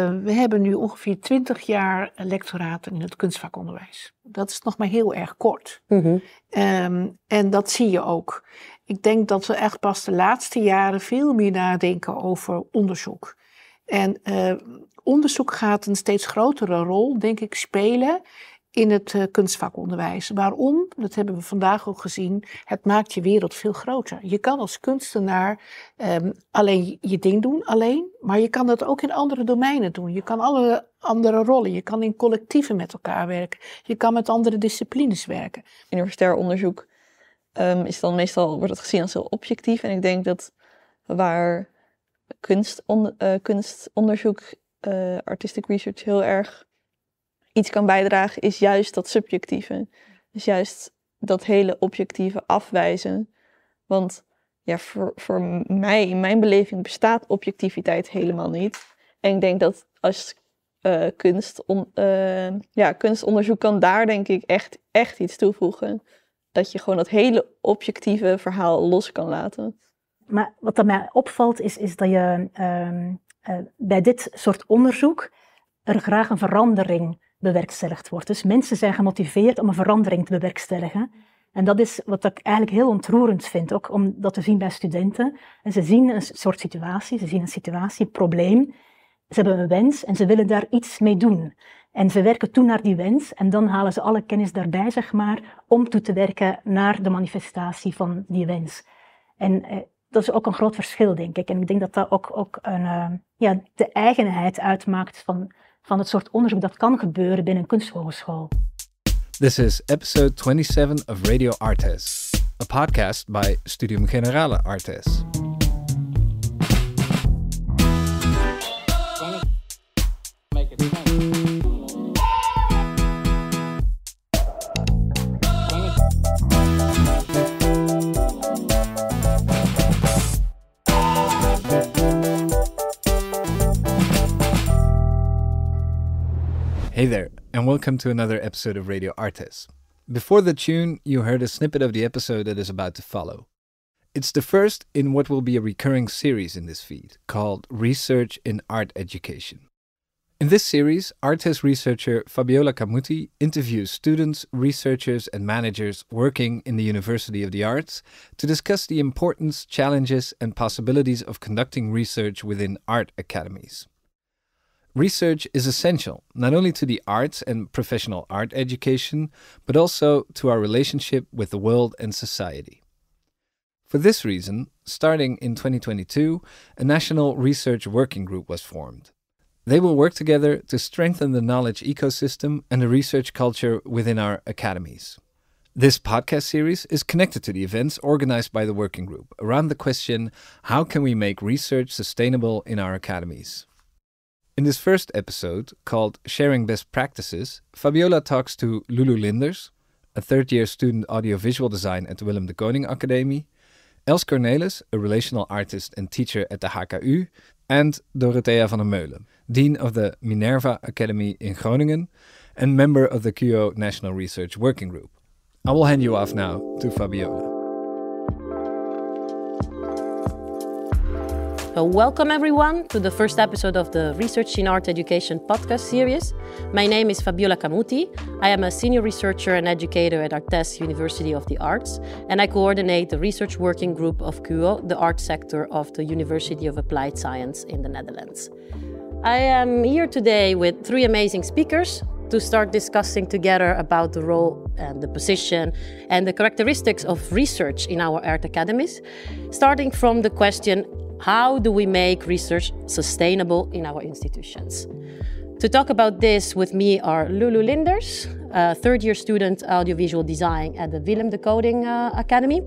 Eh, we hebben nu ongeveer 20 jaar lectoraten in het kunstvakonderwijs. Dat is nog maar heel erg kort. Mhm. Ehm, en dat zie je ook. Ik denk dat we echt pas de laatste jaren veel meer nadenken over onderzoek. En eh, onderzoek gaat een steeds grotere rol, denk ik, spelen in het eh, kunstvakonderwijs. Waarom? Dat hebben we vandaag ook gezien. Het maakt je wereld veel groter. Je kan als kunstenaar ehm, alleen je ding doen, alleen, maar je kan dat ook in andere domeinen doen. Je kan alle andere rollen. Je kan in collectieven met elkaar werken. Je kan met andere disciplines werken. Universitair onderzoek um, is dan meestal wordt het gezien als heel objectief. En ik denk dat waar kunst on, eh, kunstonderzoek, uh, artistic research heel erg iets kan bijdragen, is juist dat subjectieve. Dus juist dat hele objectieve afwijzen. Want ja, voor, voor mij, in mijn beleving, bestaat objectiviteit helemaal niet. En ik denk dat als eh, kunst eh, ja, kunstonderzoek kan daar denk ik echt, echt iets toevoegen. Dat je gewoon dat hele objectieve verhaal los kan laten. Maar wat dat mij opvalt is, is dat je ehm, eh, bij dit soort onderzoek er graag een verandering bewerkstelligd wordt. Dus mensen zijn gemotiveerd om een verandering te bewerkstelligen. En dat is wat ik eigenlijk heel ontroerend vind, ook om dat te zien bij studenten. En ze zien een soort situatie, ze zien een situatie, een probleem. Ze hebben een wens en ze willen daar iets mee doen. En ze werken toe naar die wens en dan halen ze alle kennis daarbij, zeg maar, om toe te werken naar de manifestatie van die wens. En eh, dat is ook een groot verschil, denk ik. En ik denk dat dat ook, ook een, eh, ja, de eigenheid uitmaakt van van het soort onderzoek dat kan gebeuren binnen een kunsthogeschool. This is episode 27 of Radio Artes, a podcast by Studium Generale Artes. Hey there, and welcome to another episode of Radio Artes. Before the tune, you heard a snippet of the episode that is about to follow. It's the first in what will be a recurring series in this feed called Research in Art Education. In this series, Artes researcher Fabiola Camuti interviews students, researchers, and managers working in the University of the Arts to discuss the importance, challenges, and possibilities of conducting research within art academies. Research is essential, not only to the arts and professional art education, but also to our relationship with the world and society. For this reason, starting in 2022, a national research working group was formed. They will work together to strengthen the knowledge ecosystem and the research culture within our academies. This podcast series is connected to the events organized by the working group around the question how can we make research sustainable in our academies? In this first episode, called Sharing Best Practices, Fabiola talks to Lulu Linders, a third year student audiovisual design at Willem de Koning Academy, Els Cornelis, a relational artist and teacher at the HKU, and Dorothea van der Meulen, Dean of the Minerva Academy in Groningen and member of the Kyo National Research Working Group. I will hand you off now to Fabiola. Uh, welcome everyone to the first episode of the Research in Art Education podcast series. My name is Fabiola Camuti. I am a senior researcher and educator at Artes University of the Arts, and I coordinate the research working group of CUO, the art sector of the University of Applied Science in the Netherlands. I am here today with three amazing speakers to start discussing together about the role and the position and the characteristics of research in our art academies, starting from the question how do we make research sustainable in our institutions? To talk about this with me are Lulu Linders, a third year student audiovisual design at the Willem de Coding uh, Academy.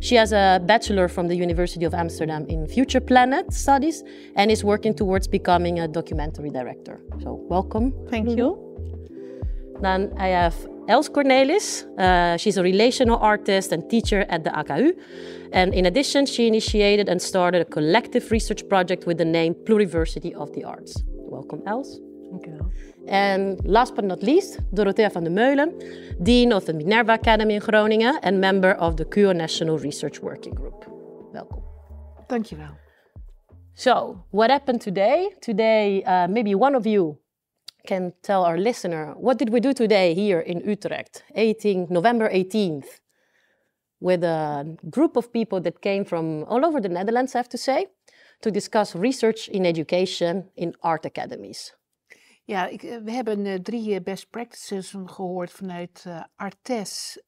She has a bachelor from the University of Amsterdam in Future Planet Studies and is working towards becoming a documentary director. So, welcome. Thank Lulu. you. Then I have Els Cornelis. Uh, she's a relational artist and teacher at the AKU. And in addition, she initiated and started a collective research project with the name Pluriversity of the Arts. Welcome, Els. Thank you. And last but not least, Dorothea van der Meulen, Dean of the Minerva Academy in Groningen and member of the KUO National Research Working Group. Welcome. Thank you. So, what happened today? Today, uh, maybe one of you can tell our listener what did we do today here in Utrecht, 18, November 18th, with a group of people that came from all over the Netherlands, I have to say, to discuss research in education in art academies. Ja, ik, eh, we hebben eh, drie eh, best practices gehoord vanuit uh, Artes,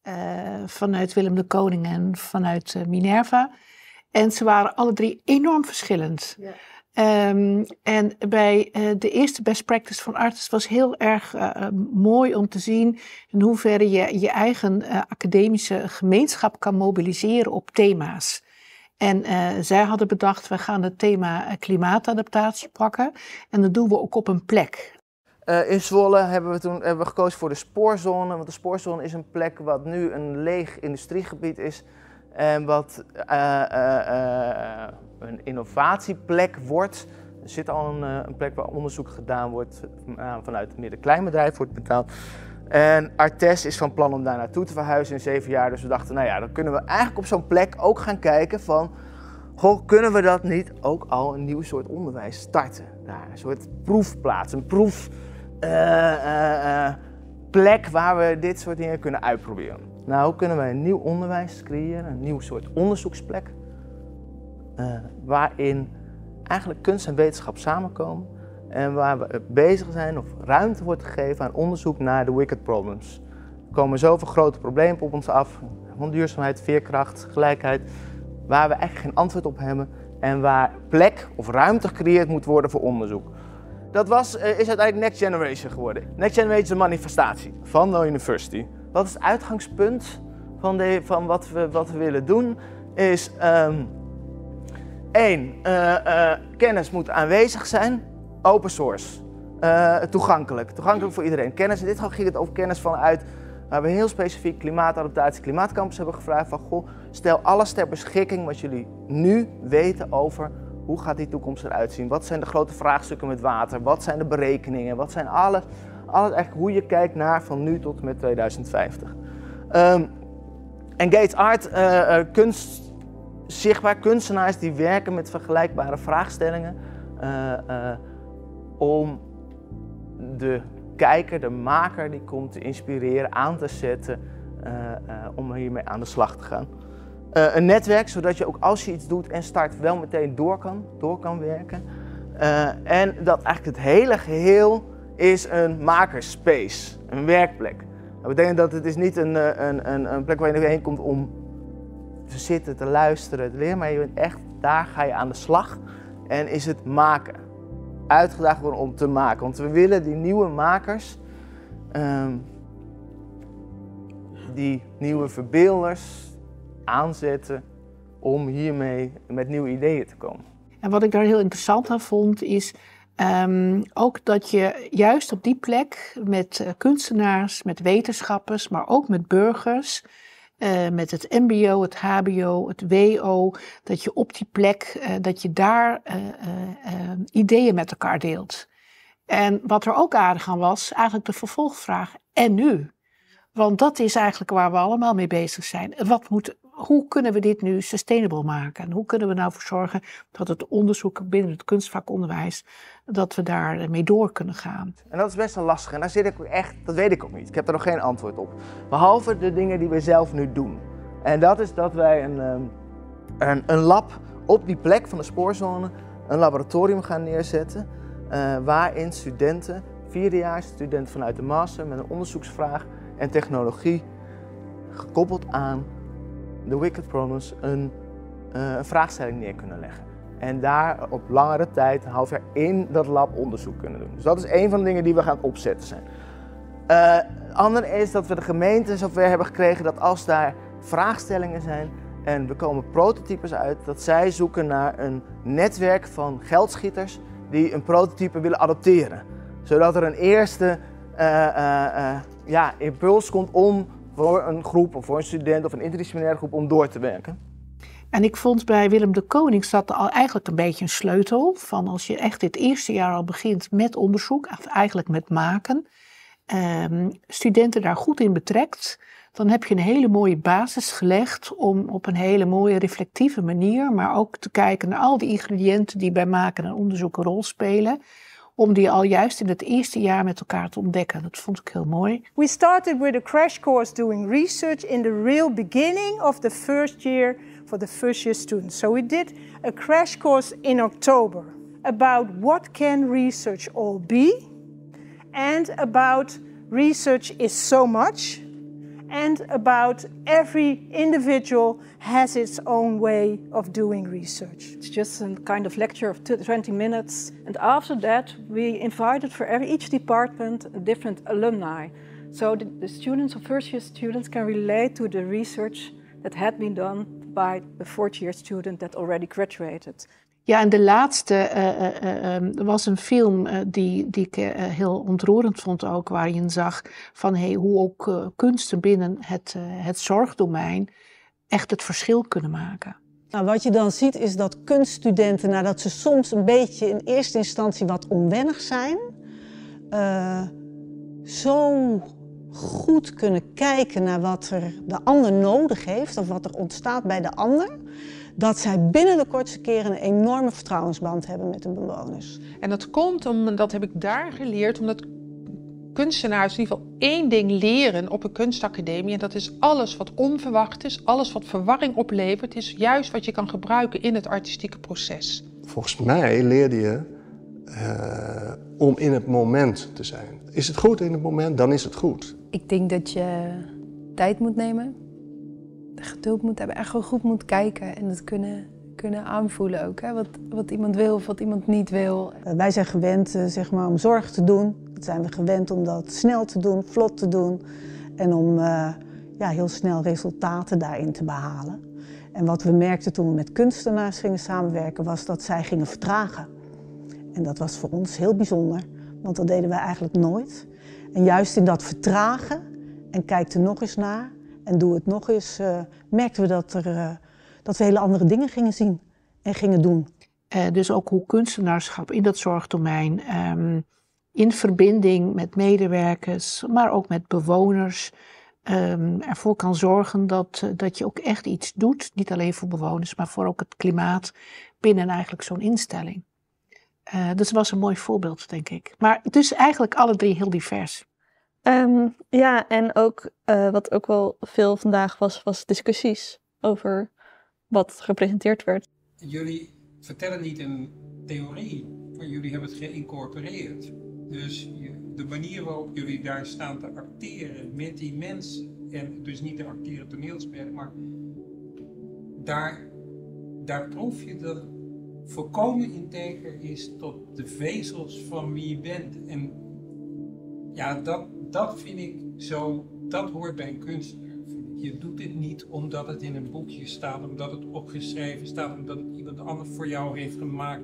vanuit Willem de Koning en vanuit Minerva. En ze waren alle drie enorm verschillend. Ehm, en bij eh, de eerste best practice van artists was heel erg eh, eh, mooi om te zien in hoeverre je je eigen academische gemeenschap kan mobiliseren op thema's. En zij hadden bedacht, we gaan het thema klimaatadaptatie pakken en dat doen we ook op een plek. in Zwolle hebben we toen hebben we gekozen voor de spoorzone, want de spoorzone is een plek wat nu een leeg industriegebied is en wat eh, eh, eh, een innovatieplek wordt. Er zit al een, een plek waar onderzoek gedaan wordt vanuit het midden-kleinbedrijf wordt betaald. En Artes is van plan om daar naartoe te verhuizen in zeven jaar. Dus we dachten, nou ja, dan kunnen we eigenlijk op zo'n plek ook gaan kijken van... Goh, kunnen we dat niet ook al een nieuw soort onderwijs starten? Daar, een soort proefplaats, een proefplek waar we dit soort dingen kunnen uitproberen. Nou, hoe kunnen wij een nieuw onderwijs creëren, een nieuw soort onderzoeksplek, eh, waarin eigenlijk kunst en wetenschap samenkomen en waar we bezig zijn of ruimte wordt gegeven aan onderzoek naar de wicked problems. Er komen zoveel grote problemen op ons af, van duurzaamheid, veerkracht, gelijkheid, waar we eigenlijk geen antwoord op hebben en waar plek of ruimte gecreëerd moet worden voor onderzoek. Dat was, eh, is uiteindelijk Next Generation geworden. Next Generation is een manifestatie van de university. Wat is het uitgangspunt van, de, van wat, we, wat we willen doen? Is um, één, eh, eh, kennis moet aanwezig zijn, open source. Eh, toegankelijk, toegankelijk voor iedereen. Kennis, in dit geval ging het over kennis vanuit waar we heel specifiek klimaatadaptatie, klimaatcampus hebben gevraagd van goh, stel alles ter beschikking wat jullie nu weten over hoe gaat die toekomst eruit zien? Wat zijn de grote vraagstukken met water? Wat zijn de berekeningen? Wat zijn alle alles eigenlijk hoe je kijkt naar van nu tot met 2050. Um, ehm, en Gates Art, uh, kunst, zichtbaar kunstenaars die werken met vergelijkbare vraagstellingen. Eh, om de kijker, de maker die komt te inspireren, aan te zetten om hiermee aan de slag te gaan. een netwerk, zodat je ook als je iets doet en start wel meteen door kan, door kan werken. en dat eigenlijk het hele geheel is een makerspace, een werkplek. Dat betekent dat het is niet een, eh, een, een, een plek waar je heen komt om te zitten, te luisteren, te leren. Maar je bent echt, daar ga je aan de slag. En is het maken. Uitgedaagd worden om te maken. Want we willen die nieuwe makers, ehm, die nieuwe verbeelders aanzetten om hiermee met nieuwe ideeën te komen. En wat ik daar heel interessant aan vond is Ehm, ook dat je juist op die plek met eh, kunstenaars, met wetenschappers, maar ook met burgers, eh, met het MBO, het HBO, het WO, dat je op die plek, uh, dat je daar ideeën met elkaar deelt. En wat er ook aardig aan was, eigenlijk de vervolgvraag: en nu? Want dat is eigenlijk waar we allemaal mee bezig zijn. Wat moet, hoe kunnen we dit nu sustainable maken? En hoe kunnen we nou voor zorgen dat het onderzoek binnen het kunstvakonderwijs, dat we daar mee door kunnen gaan? En dat is best wel lastig. En daar zit ik echt, dat weet ik ook niet. Ik heb daar nog geen antwoord op. Behalve de dingen die we zelf nu doen. En dat is dat wij een, ehm, een, een lab op die plek van de spoorzone, een laboratorium gaan neerzetten. Eh, waarin studenten, vierdejaars student vanuit de master met een onderzoeksvraag en technologie, gekoppeld aan de Wicked Promise, een, eh, een vraagstelling neer kunnen leggen. En daar op langere tijd, een half in dat lab onderzoek kunnen doen. Dus dat is een van de dingen die we gaan opzetten zijn. Uh, ander is dat we de gemeente zover hebben gekregen dat als daar vraagstellingen zijn en we komen prototypes uit, dat zij zoeken naar een netwerk van geldschieters die een prototype willen adopteren. Zodat er een eerste eh, ja, impuls komt om voor een groep of voor een student of een interdisciplinaire groep om door te werken. En ik vond bij Willem de Koning zat al eigenlijk een beetje een sleutel van als je echt dit eerste jaar al begint met onderzoek, eigenlijk met maken, ehm, studenten daar goed in betrekt, dan heb je een hele mooie basis gelegd om op een hele mooie reflectieve manier, maar ook te kijken naar al die ingrediënten die bij maken en onderzoek een rol spelen, om die al juist in het eerste jaar met elkaar te ontdekken. Dat vond ik heel mooi. We started with a crash course doing research in the real beginning of the first year for the first year students. So we did a crash course in October about what can research all be and about research is so much. and about every individual has its own way of doing research. It's just a kind of lecture of 20 minutes. And after that, we invited for every, each department different alumni. So the, the students or first year students can relate to the research that had been done by the fourth year student that already graduated. Ja, en de laatste eh, eh, eh, ehm, was een film die, die ik heel ontroerend vond ook, waarin zag van hey, hoe ook kunsten binnen het, het zorgdomein echt het verschil kunnen maken. Nou, wat je dan ziet is dat kunststudenten, nadat ze soms een beetje in eerste instantie wat onwennig zijn, zo goed kunnen kijken naar wat er de ander nodig heeft of wat er ontstaat bij de ander dat zij binnen de kortste keren een enorme vertrouwensband hebben met de bewoners. En dat komt omdat, dat heb ik daar geleerd, omdat kunstenaars in ieder geval één ding leren op een kunstacademie. En dat is alles wat onverwacht is, alles wat verwarring oplevert, is juist wat je kan gebruiken in het artistieke proces. Volgens mij leerde je eh, om in het moment te zijn. Is het goed in het moment, dan is het goed. Ik denk dat je tijd moet nemen de geduld moet hebben en gewoon goed moet kijken en dat kunnen, kunnen aanvoelen ook. Hè? Wat, wat iemand wil of wat iemand niet wil. Eh, wij zijn gewend eh, zeg maar, om zorg te doen. Dat zijn we gewend om dat snel te doen, vlot te doen en om eh, ja, heel snel resultaten daarin te behalen. En wat we merkten toen we met kunstenaars gingen samenwerken was dat zij gingen vertragen. En dat was voor ons heel bijzonder, want dat deden wij eigenlijk nooit. En juist in dat vertragen en kijk er nog eens naar, en doe het nog eens, uh, merkten we dat, er, eh, dat we hele andere dingen gingen zien en gingen doen. Eh, dus ook hoe kunstenaarschap in dat zorgdomein ehm, in verbinding met medewerkers, maar ook met bewoners, ehm, ervoor kan zorgen dat, dat je ook echt iets doet. Niet alleen voor bewoners, maar voor ook het klimaat binnen eigenlijk zo'n instelling. dus dat was een mooi voorbeeld, denk ik. Maar het is eigenlijk alle drie heel divers. Ehm, ja, en ook eh, wat ook wel veel vandaag was, was discussies over wat gepresenteerd werd. Jullie vertellen niet een theorie, maar jullie hebben het geïncorporeerd. Dus de manier waarop jullie daar staan te acteren met die mensen, en dus niet te acteren toneelspelen, maar daar, daar proef je dat volkomen integer is tot de vezels van wie je bent. En ja, dat, dat vind ik zo, dat hoort bij een kunstenaar. Je doet dit niet omdat het in een boekje staat, omdat het opgeschreven staat, omdat het iemand anders voor jou heeft gemaakt.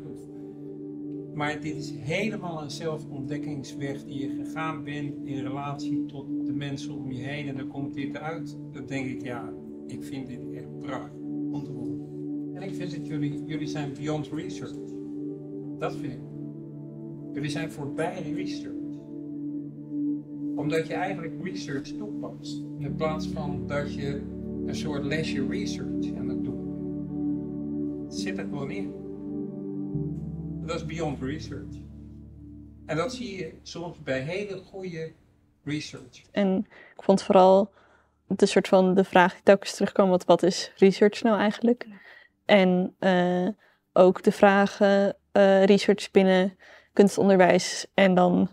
Maar dit is helemaal een zelfontdekkingsweg die je gegaan bent in relatie tot de mensen om je heen. En dan komt dit uit. Dan denk ik, ja, ik vind dit echt prachtig om te horen. En ik vind dat jullie, jullie zijn beyond research. Dat vind ik. Jullie zijn voorbij research omdat je eigenlijk research toepast. In plaats van dat je een soort lesje research aan het doen bent. zit er gewoon in. Dat is beyond research. En dat zie je soms bij hele goede research. En ik vond vooral de soort van de vraag die telkens terugkwam, wat, wat is research nou eigenlijk? En eh, ook de vragen eh, research binnen kunstonderwijs en dan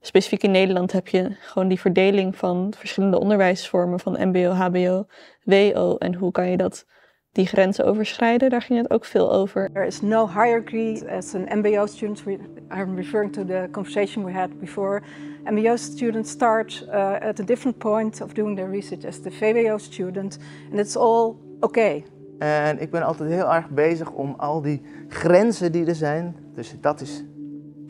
specifiek in Nederland heb je gewoon die verdeling van verschillende onderwijsvormen van MBO, HBO, WO en hoe kan je dat die grenzen overschrijden. Daar ging het ook veel over. There is no hierarchy as an MBO student. We, I'm referring to the conversation we had before. MBO students start uh, at a different point of doing their research as the VWO student, and it's all okay. En ik ben altijd heel erg bezig om al die grenzen die er zijn, dus dat is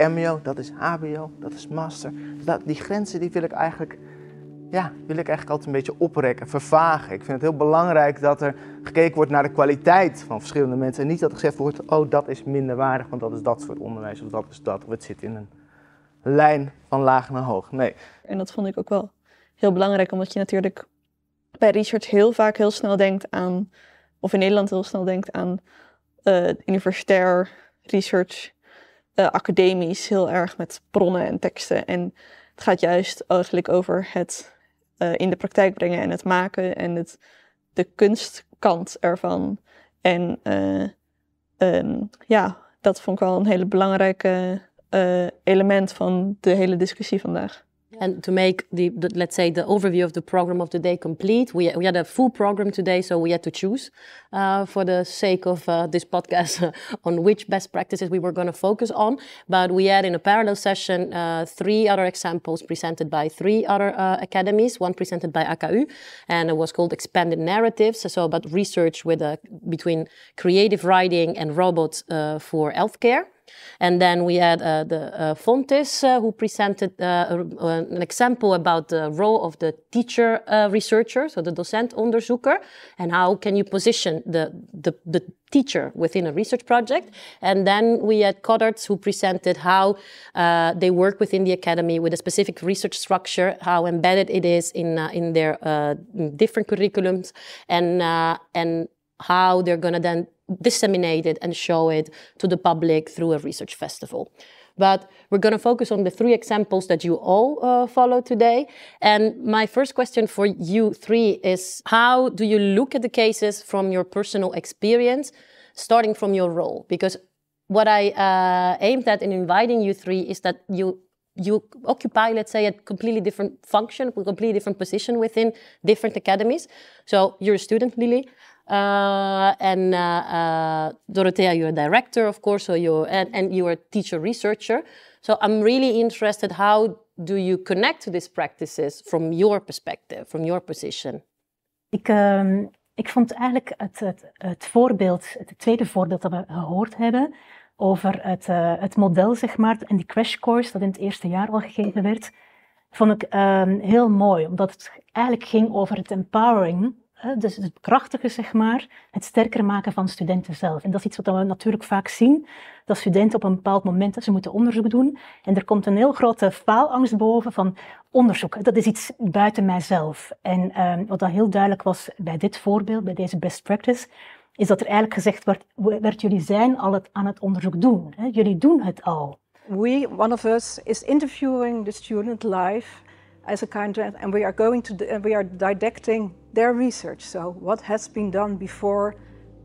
MBO, dat is HBO, dat is master. dat, die grenzen die wil ik eigenlijk ja, wil ik eigenlijk altijd een beetje oprekken, vervagen. Ik vind het heel belangrijk dat er gekeken wordt naar de kwaliteit van verschillende mensen. En niet dat er gezegd wordt, oh dat is minder waardig, want dat is dat soort onderwijs of dat is dat. Of het zit in een lijn van laag naar hoog. Nee. En dat vond ik ook wel heel belangrijk, omdat je natuurlijk bij research heel vaak heel snel denkt aan, of in Nederland heel snel denkt aan eh, universitair research eh, academisch heel erg met bronnen en teksten. En het gaat juist eigenlijk over het eh, in de praktijk brengen en het maken en het, de kunstkant ervan. En eh, ehm, ja, dat vond ik wel een hele belangrijke element van de hele discussie vandaag. And to make the, the, let's say the overview of the program of the day complete, we, we had a full program today, so we had to choose uh, for the sake of uh, this podcast on which best practices we were going to focus on. But we had in a parallel session uh, three other examples presented by three other uh, academies. One presented by AKU, and it was called "Expanded Narratives," so about research with uh, between creative writing and robots uh, for healthcare. And then we had uh, the uh, Fontes, uh, who presented uh, uh, an example about the role of the teacher uh, researcher, so the docent onderzoeker, and how can you position the, the, the teacher within a research project. And then we had Coddards who presented how uh, they work within the academy with a specific research structure, how embedded it is in, uh, in their uh, different curriculums, and, and how they're going to then disseminate it and show it to the public through a research festival. But we're going to focus on the three examples that you all uh, follow today. And my first question for you three is how do you look at the cases from your personal experience, starting from your role? Because what I uh, aimed at in inviting you three is that you you occupy, let's say, a completely different function, a completely different position within different academies. So you're a student, Lily. Eh, en eh, eh, Dorothea, you're a director, of course, so you're, and, and you're teacher researcher. So I'm really interested how do you connect to these practices from your perspective, from your position? Ik, ehm, ik vond eigenlijk het, het, voorbeeld, het tweede voorbeeld dat we gehoord hebben over het, het model, zeg maar, en die crash course dat in het eerste jaar al gegeven werd, vond ik ehm, heel mooi, omdat het eigenlijk ging over het empowering dus het krachtige zeg maar, het sterker maken van studenten zelf. En dat is iets wat we natuurlijk vaak zien, dat studenten op een bepaald moment, ze moeten onderzoek doen, en er komt een heel grote faalangst boven van onderzoek, dat is iets buiten mijzelf. En ehm, wat dan heel duidelijk was bij dit voorbeeld, bij deze best practice, is dat er eigenlijk gezegd werd, jullie zijn al het, aan het onderzoek doen. Hè? Jullie doen het al. We, one of us, is interviewing the student live as a kind of, and we are going to, we are didacting their research. So what has been done before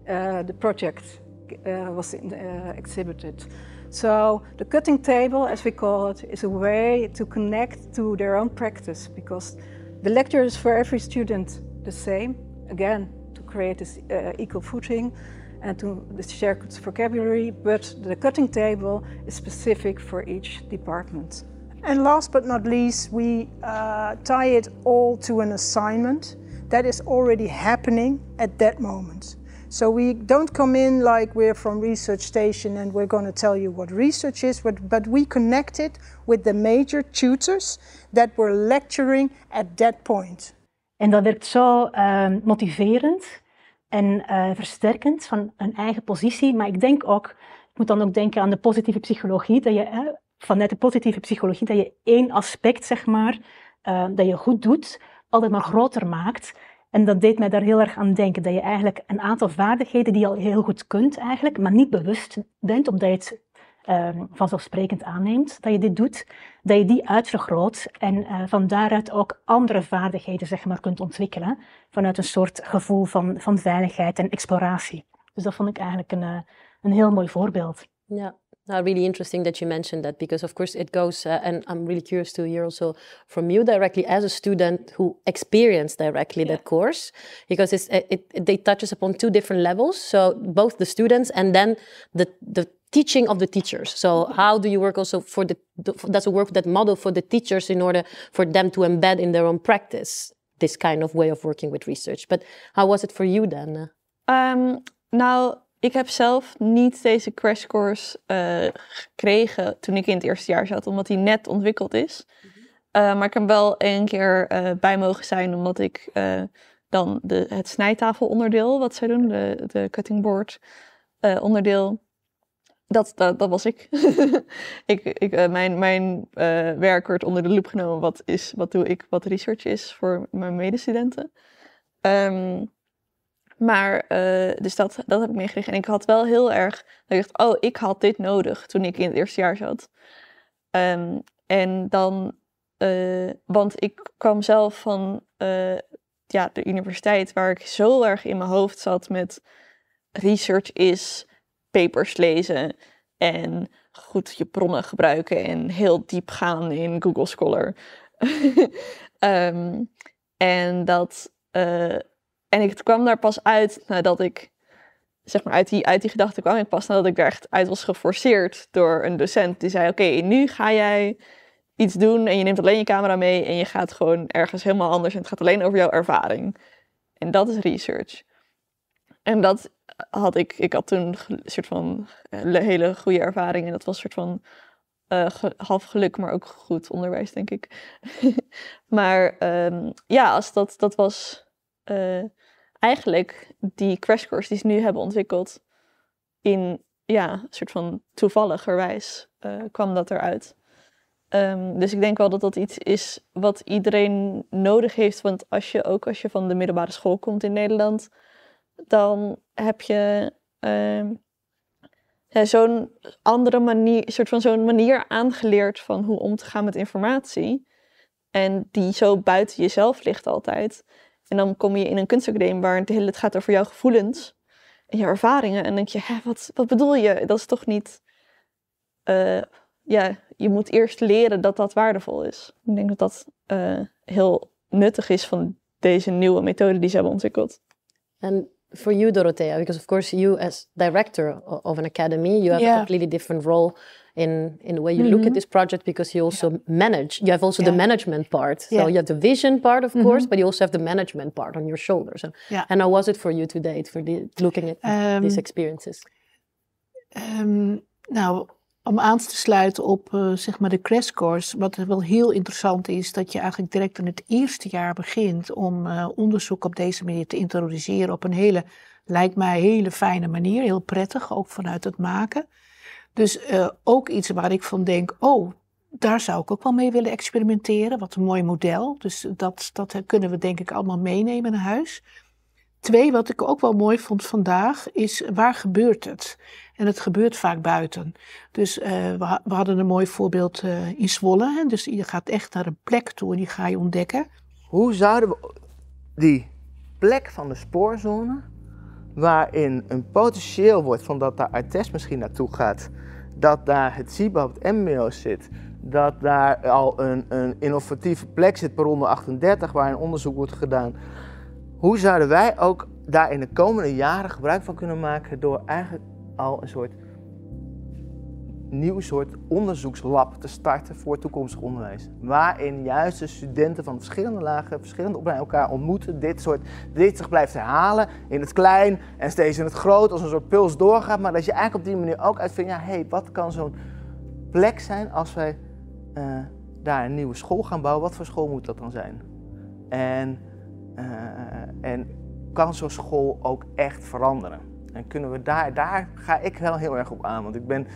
uh, the project uh, was in, uh, exhibited. So the cutting table, as we call it, is a way to connect to their own practice because the lecture is for every student the same. Again, to create this uh, equal footing and to share vocabulary, but the cutting table is specific for each department. And last but not least, we uh, tie it all to an assignment that is already happening at that moment. So we don't come in like we're from Research Station and we're going to tell you what research is, but, but we connect it with the major tutors that were lecturing at that point. En dat werkt zo um, motiverend en uh, versterkend van een eigen positie. Maar ik denk ook, ik moet dan ook denken aan de positieve psychologie, dat je vanuit de positieve psychologie dat je één aspect, zeg maar, eh, dat je goed doet, altijd maar groter maakt. En dat deed mij daar heel erg aan denken. Dat je eigenlijk een aantal vaardigheden die je al heel goed kunt, eigenlijk, maar niet bewust bent, omdat je het ehm, vanzelfsprekend aanneemt dat je dit doet, dat je die uitvergroot en eh, van daaruit ook andere vaardigheden zeg maar, kunt ontwikkelen. Vanuit een soort gevoel van, van veiligheid en exploratie. Dus dat vond ik eigenlijk een, eh, een heel mooi voorbeeld. Ja, Now, really interesting that you mentioned that because, of course, it goes, uh, and I'm really curious to hear also from you directly as a student who experienced directly yeah. that course, because it's, uh, it, it, it touches upon two different levels. So both the students and then the the teaching of the teachers. So mm-hmm. how do you work also for the does it a work that model for the teachers in order for them to embed in their own practice this kind of way of working with research. But how was it for you then? Um, now Ik heb zelf niet deze crash course eh, gekregen toen ik in het eerste jaar zat, omdat die net ontwikkeld is. Mhm. Eh, maar ik heb wel een keer eh, bij mogen zijn, omdat ik dan de, het snijtafelonderdeel, wat zij doen, de, de cutting board onderdeel, dat, dat, was ik. ik, ik mijn mijn werk wordt onder de loep genomen. Wat, is, wat doe ik, wat research is voor mijn medestudenten. Um, maar, eh, dus dat, dat heb ik meegekregen. En ik had wel heel erg, dat ik dacht, oh, ik had dit nodig toen ik in het eerste jaar zat. Ehm, en dan, eh, want ik kwam zelf van eh, ja, de universiteit waar ik zo erg in mijn hoofd zat met research is, papers lezen en goed je bronnen gebruiken en heel diep gaan in Google Scholar. Ehm, en dat en ik kwam daar pas uit nadat ik, zeg maar, uit die, uit die gedachte kwam ik pas nadat ik er echt uit was geforceerd door een docent. Die zei: Oké, nu ga jij iets doen en je neemt alleen je camera mee en je gaat gewoon ergens helemaal anders en het gaat alleen over jouw ervaring. En dat is research. En dat had ik, ik had toen een soort van eh, hele goede ervaring en dat was een soort van eh, half geluk, maar ook goed onderwijs, denk ik. maar ehm, ja, als dat, dat was. Eh, eigenlijk die course die ze nu hebben ontwikkeld, in ja, een soort van toevalligerwijs eh, kwam dat eruit. Um, dus ik denk wel dat dat iets is wat iedereen nodig heeft. Want als je ook als je van de middelbare school komt in Nederland, dan heb je ehm, zo'n andere manier, soort van zo'n manier aangeleerd van hoe om te gaan met informatie. En die zo buiten jezelf ligt altijd. En dan kom je in een kunstacademie waar het hele het gaat over jouw gevoelens en jouw ervaringen. En dan denk je, hè, wat, wat bedoel je? Dat is toch niet... Eh, ja, je moet eerst leren dat dat waardevol is. Ik denk dat dat eh, heel nuttig is van deze nieuwe methode die ze hebben ontwikkeld. En for you, Dorothea, because of course you as director of an academy, you have a completely different role in, in the way you look at mhm. this project because you also manage. You have also the management part. So you have the vision part, of course, mhm. but you also have the management part on your shoulders. And, and how was it for you to date for looking at ehm, these experiences? Ehm, nou, om aan te sluiten op eh, zeg maar de crash course, wat wel heel interessant is, dat je eigenlijk direct in het eerste jaar begint om eh, onderzoek op deze manier te introduceren op een hele, lijkt mij hele fijne manier, heel prettig, ook vanuit het maken. Dus eh, ook iets waar ik van denk, oh, daar zou ik ook wel mee willen experimenteren. Wat een mooi model. Dus dat, dat kunnen we denk ik allemaal meenemen naar huis. Twee, wat ik ook wel mooi vond vandaag, is waar gebeurt het? En het gebeurt vaak buiten. Dus eh, we, hadden een mooi voorbeeld eh, in Zwolle. Hè? Dus je gaat echt naar een plek toe en die ga je ontdekken. Hoe zouden we die plek van de spoorzone waarin een potentieel wordt van dat daar Artes misschien naartoe gaat, dat daar het SIBA op het MBO zit, dat daar al een, een innovatieve plek zit per ronde 38 waar een onderzoek wordt gedaan. Hoe zouden wij ook daar in de komende jaren gebruik van kunnen maken door eigenlijk al een soort nieuw soort onderzoekslab te starten voor toekomstig onderwijs. Waarin juist de studenten van verschillende lagen, verschillende opleidingen elkaar ontmoeten. Dit soort, dit zich blijft herhalen in het klein en steeds in het groot als een soort puls doorgaat. Maar dat je eigenlijk op die manier ook uitvindt, ja hé, hey, wat kan zo'n plek zijn als wij eh, daar een nieuwe school gaan bouwen? Wat voor school moet dat dan zijn? En, eh, en kan zo'n school ook echt veranderen? En kunnen we daar, daar ga ik wel heel erg op aan, want ik ben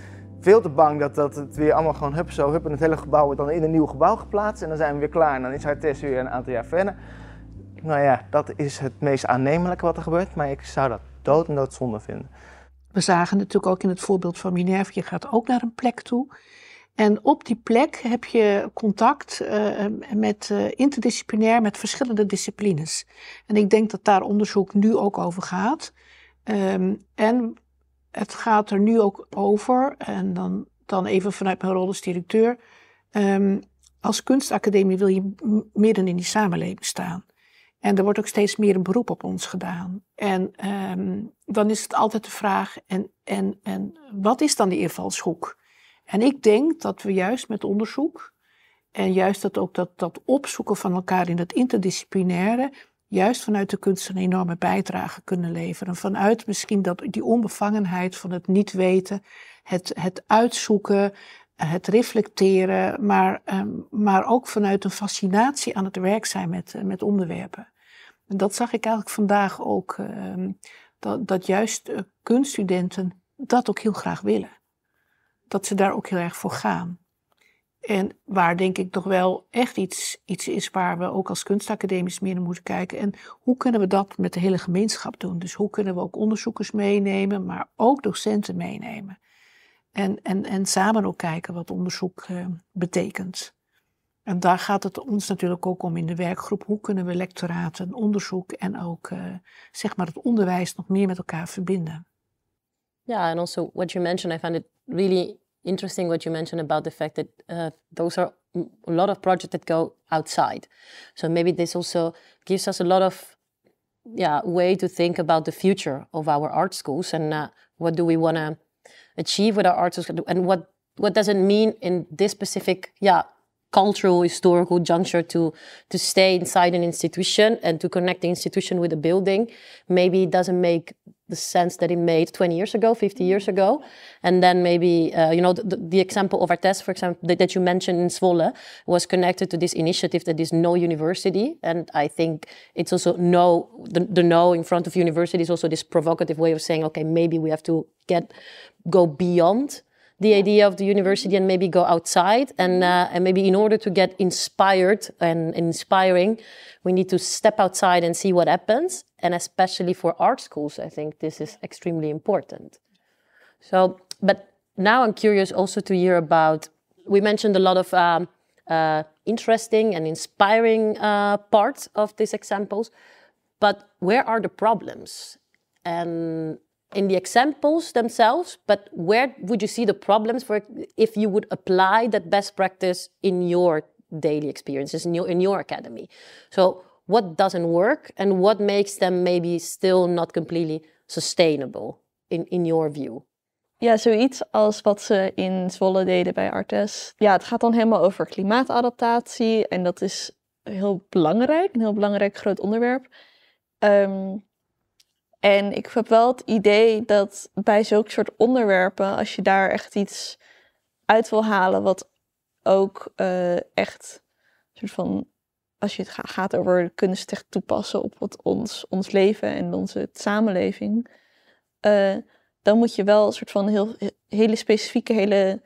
veel te bang dat, dat het weer allemaal gewoon hup zo, hup en het hele gebouw wordt dan in een nieuw gebouw geplaatst en dan zijn we weer klaar en dan is haar test weer een aantal jaar verder. Nou ja, dat is het meest aannemelijke wat er gebeurt, maar ik zou dat dood en dood zonde vinden. We zagen natuurlijk ook in het voorbeeld van Minerva, je gaat ook naar een plek toe. En op die plek heb je contact eh, met eh, interdisciplinair met verschillende disciplines. En ik denk dat daar onderzoek nu ook over gaat. Ehm, en het gaat er nu ook over, en dan, dan even vanuit mijn rol als directeur. Ehm, als kunstacademie wil je midden in die samenleving staan. En er wordt ook steeds meer een beroep op ons gedaan. En ehm, dan is het altijd de vraag: en, en, en wat is dan de invalshoek? En ik denk dat we juist met onderzoek en juist dat ook dat, dat opzoeken van elkaar in het interdisciplinaire, juist vanuit de kunst een enorme bijdrage kunnen leveren. Vanuit misschien dat, die onbevangenheid van het niet weten, het, het uitzoeken, het reflecteren, maar, ehm, maar ook vanuit een fascinatie aan het werk zijn met, eh, met onderwerpen. En dat zag ik eigenlijk vandaag ook, ehm, dat, dat juist eh, kunststudenten dat ook heel graag willen. Dat ze daar ook heel erg voor gaan. En waar denk ik toch wel echt iets, iets is waar we ook als kunstacademisch meer naar moeten kijken. En hoe kunnen we dat met de hele gemeenschap doen? Dus hoe kunnen we ook onderzoekers meenemen, maar ook docenten meenemen? En, en, en samen ook kijken wat onderzoek eh, betekent. En daar gaat het ons natuurlijk ook om in de werkgroep. Hoe kunnen we lectoraten, onderzoek en ook eh, zeg maar het onderwijs nog meer met elkaar verbinden? Ja, yeah, en also what you mentioned, I found it really interesting what you mentioned about the fact that uh, those are a lot of projects that go outside. So maybe this also gives us a lot of yeah way to think about the future of our art schools and uh, what do we want to achieve with our art schools and what what does it mean in this specific yeah cultural historical juncture to to stay inside an institution and to connect the institution with the building maybe it doesn't make the sense that it made 20 years ago 50 years ago and then maybe uh, you know the, the, example of artes for example that, that, you mentioned in Zwolle was connected to this initiative that is no university and i think it's also no the, the no in front of university is also this provocative way of saying okay maybe we have to get go beyond the idea of the university and maybe go outside and uh, and maybe in order to get inspired and inspiring, we need to step outside and see what happens. And especially for art schools, I think this is extremely important. So, but now I'm curious also to hear about. We mentioned a lot of. Um, uh, interesting and inspiring uh, parts of these examples, but where are the problems? And in the examples themselves, but where would you see the problems for if you would apply that best practice in your daily experiences in your, in your academy? So what doesn't work and what makes them maybe still not completely sustainable in, in your view? Ja, zoiets als wat ze in Zwolle deden bij Artes. Ja, het gaat dan helemaal over klimaatadaptatie en dat is heel belangrijk, een heel belangrijk groot onderwerp. Ehm, en ik heb wel het idee dat bij zulke soort onderwerpen, als je daar echt iets uit wil halen, wat ook eh, echt soort van, als je het gaat over kunst echt toepassen op wat ons, ons leven en onze samenleving, eh, dan moet je wel een soort van heel, hele specifieke, hele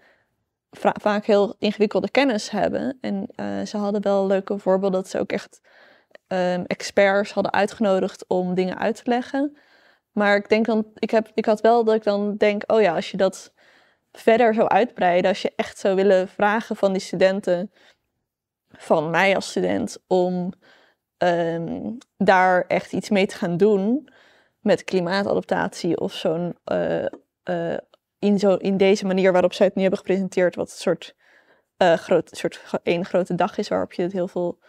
vaak heel ingewikkelde kennis hebben. En eh, ze hadden wel leuke voorbeelden dat ze ook echt Ehm, experts hadden uitgenodigd om dingen uit te leggen. Maar ik denk dan, ik, heb, ik had wel dat ik dan denk, oh ja, als je dat verder zou uitbreiden, als je echt zou willen vragen van die studenten, van mij als student, om ehm, daar echt iets mee te gaan doen met klimaatadaptatie of zo'n eh, eh, in, zo, in deze manier waarop zij het nu hebben gepresenteerd, wat een soort, uh, groot, soort één grote dag is waarop je het heel veel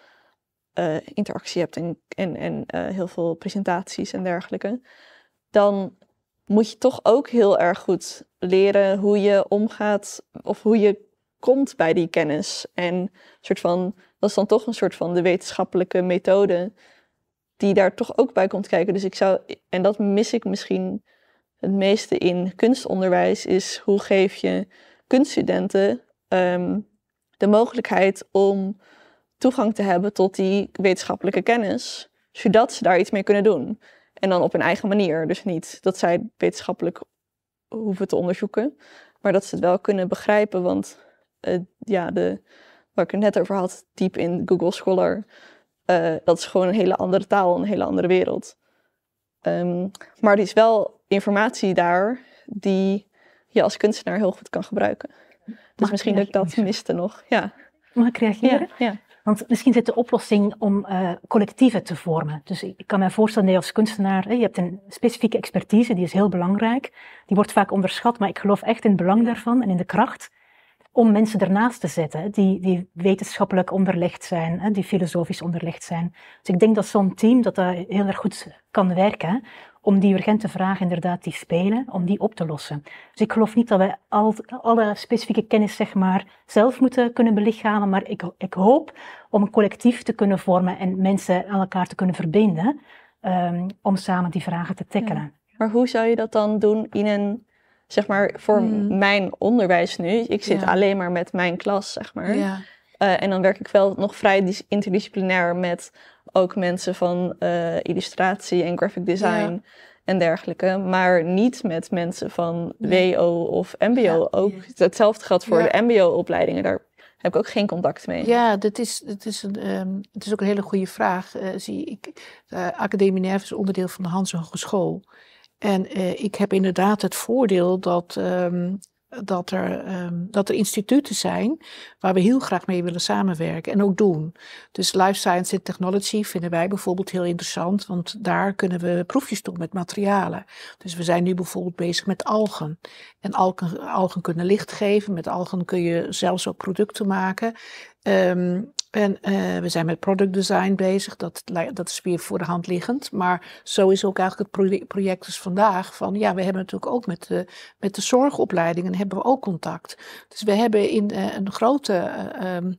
eh, interactie hebt en, en, en eh, heel veel presentaties en dergelijke, dan moet je toch ook heel erg goed leren hoe je omgaat of hoe je komt bij die kennis. En soort van, dat is dan toch een soort van de wetenschappelijke methode die daar toch ook bij komt kijken. Dus ik zou, en dat mis ik misschien het meeste in kunstonderwijs, is hoe geef je kunststudenten ehm, de mogelijkheid om toegang te hebben tot die wetenschappelijke kennis, zodat ze daar iets mee kunnen doen. En dan op hun eigen manier. Dus niet dat zij wetenschappelijk hoeven te onderzoeken, maar dat ze het wel kunnen begrijpen. Want uh, ja, de, waar ik het net over had, diep in Google Scholar, eh, dat is gewoon een hele andere taal, een hele andere wereld. Ehm, maar er is wel informatie daar die je als kunstenaar heel goed kan gebruiken. Dus misschien dat ik dat miste nog. Ja. Mag ik reageren? ja. Want misschien zit de oplossing om uh, collectieven te vormen. Dus ik kan mij voorstellen dat je als kunstenaar, je hebt een specifieke expertise, die is heel belangrijk. Die wordt vaak onderschat, maar ik geloof echt in het belang daarvan en in de kracht om mensen ernaast te zetten die, die wetenschappelijk onderlegd zijn, die filosofisch onderlegd zijn. Dus ik denk dat zo'n team dat heel erg goed kan werken, om die urgente vragen inderdaad die spelen, om die op te lossen. Dus ik geloof niet dat wij al, alle specifieke kennis zeg maar, zelf moeten kunnen belichamen, maar ik, ik hoop om een collectief te kunnen vormen en mensen aan elkaar te kunnen verbinden ehm, om samen die vragen te tackelen. Maar hoe zou je dat dan doen in een, zeg maar, voor hmm. mijn onderwijs nu? Ik zit alleen maar met mijn klas, zeg maar. Eh, en dan werk ik wel nog vrij interdisciplinair met ook mensen van eh, illustratie en graphic design en dergelijke. Maar niet met mensen van WO of MBO. ook hetzelfde geldt voor de MBO-opleidingen. Daar heb ik ook geen contact mee. Ja, dat is, dat is, een, ehm, het is ook een hele goede vraag. Eh, zie ik, Academie Nerf is onderdeel van de Hans Hogeschool. En eh, ik heb inderdaad het voordeel dat ehm, dat er, ehm, dat er instituten zijn waar we heel graag mee willen samenwerken en ook doen. Dus life science en technology vinden wij bijvoorbeeld heel interessant, want daar kunnen we proefjes doen met materialen. Dus we zijn nu bijvoorbeeld bezig met algen. En algen, algen kunnen licht geven, met algen kun je zelfs ook producten maken. Ehm, en eh, we zijn met product design bezig, dat, dat is weer voor de hand liggend. Maar zo is ook eigenlijk het project dus vandaag van, ja, we hebben natuurlijk ook met de, met de zorgopleidingen hebben we ook contact. Dus we hebben in eh, een grote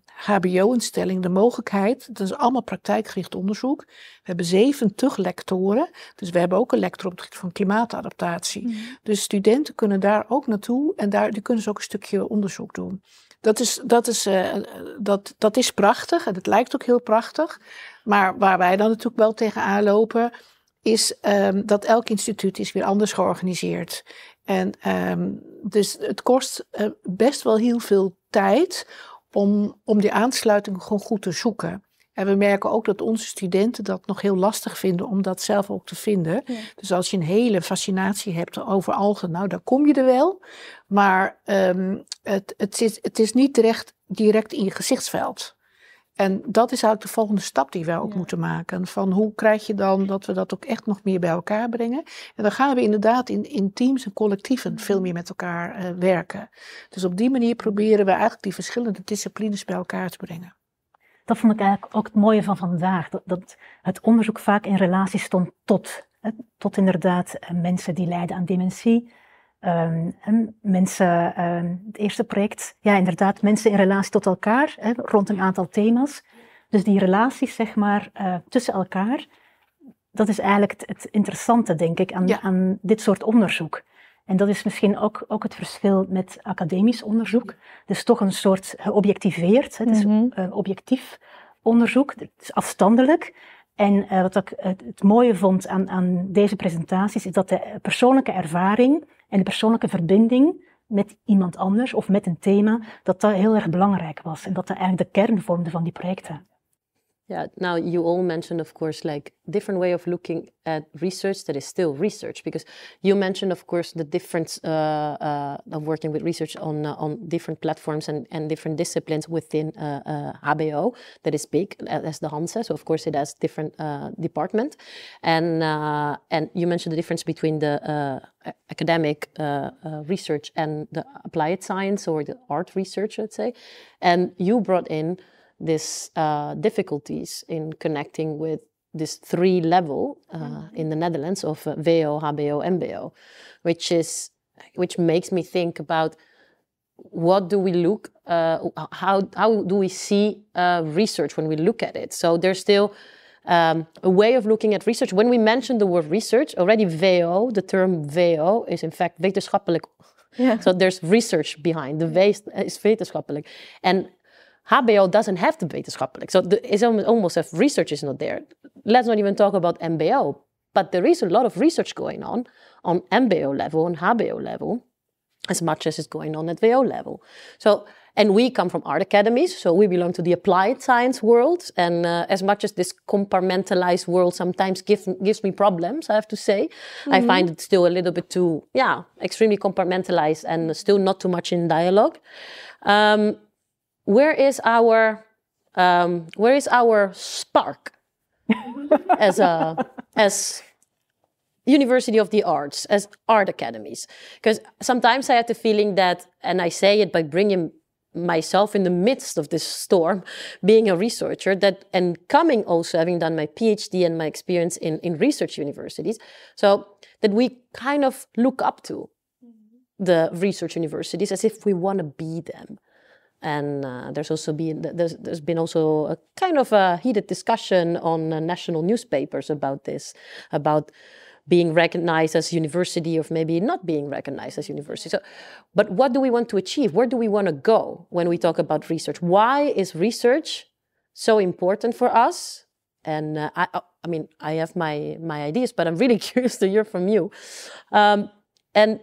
hbo-instelling eh, ehm, de mogelijkheid, dat is allemaal praktijkgericht onderzoek. We hebben 70 lectoren, dus we hebben ook een lector op het gebied van klimaatadaptatie. Mm-hmm. Dus studenten kunnen daar ook naartoe en daar die kunnen ze ook een stukje onderzoek doen. Dat is, dat, is, eh, dat, dat is prachtig en het lijkt ook heel prachtig. Maar waar wij dan natuurlijk wel tegenaan lopen, is ehm, dat elk instituut is weer anders georganiseerd. En ehm, dus het kost eh, best wel heel veel tijd om, om die aansluiting gewoon goed te zoeken. En we merken ook dat onze studenten dat nog heel lastig vinden om dat zelf ook te vinden. Dus als je een hele fascinatie hebt over algen, nou dan kom je er wel. Maar ehm, het, het, is, het is niet direct, direct in je gezichtsveld. En dat is eigenlijk de volgende stap die wij ook moeten maken. Van hoe krijg je dan dat we dat ook echt nog meer bij elkaar brengen? En dan gaan we inderdaad in, in teams en collectieven veel meer met elkaar eh, werken. Dus op die manier proberen we eigenlijk die verschillende disciplines bij elkaar te brengen dat vond ik eigenlijk ook het mooie van vandaag. Dat, dat het onderzoek vaak in relatie stond tot. tot inderdaad eh, mensen die lijden aan dementie. Ehm, mensen, ehm, het eerste project, ja inderdaad, mensen in relatie tot elkaar, hè, rond een aantal thema's. Dus die relaties, zeg maar, eh, tussen elkaar, dat is eigenlijk het, interessante, denk ik, aan, aan dit soort onderzoek. En dat is misschien ook, ook het verschil met academisch onderzoek. is toch een soort geobjectiveerd, het is mm objectief onderzoek, het is afstandelijk. En eh, wat ik het, mooie vond aan, aan deze presentaties, is dat de persoonlijke ervaring en de persoonlijke verbinding met iemand anders of met een thema, dat dat heel erg belangrijk was. En dat dat eigenlijk de kern vormde van die projecten. Yeah. Now you all mentioned, of course, like different way of looking at research that is still research, because you mentioned, of course, the difference uh, uh, of working with research on uh, on different platforms and, and different disciplines within uh, uh, ABO that is big, as the Hansa. So of course, it has different uh, department, and and you mentioned the difference between the academic research and the applied science or the art research, let's say, and you brought in these uh, difficulties in connecting with this three level uh, mm-hmm. in the Netherlands of uh, VO, HBO, MBO, which is which makes me think about what do we look uh, how how do we see uh, research when we look at it? So there's still um, a way of looking at research. When we mention the word research, already VO, the term VO is in fact wetenschappelijk. Yeah. So there's research behind. The V is wetenschappelijk. And HBO doesn't have the be wetenschappelijk. So the, it's almost if research is not there. Let's not even talk about MBO. But there is a lot of research going on on MBO level, and HBO level, as much as it's going on at VO level. So and we come from art academies, so we belong to the applied science world. And uh, as much as this compartmentalized world sometimes give, gives me problems, I have to say, mm-hmm. I find it still a little bit too, yeah, extremely compartmentalized and still not too much in dialogue. Um, where is our um, where is our spark as a as University of the Arts, as art academies. Because sometimes I had the feeling that, and I say it by bringing myself in the midst of this storm, being a researcher, that and coming also having done my PhD and my experience in, in research universities, so that we kind of look up to mm-hmm. the research universities as if we want to be them. And uh, there's also been there's, there's been also a kind of a heated discussion on uh, national newspapers about this, about being recognized as university or maybe not being recognized as university. So, but what do we want to achieve? Where do we want to go when we talk about research? Why is research so important for us? And uh, I, I mean, I have my my ideas, but I'm really curious to hear from you. Um, and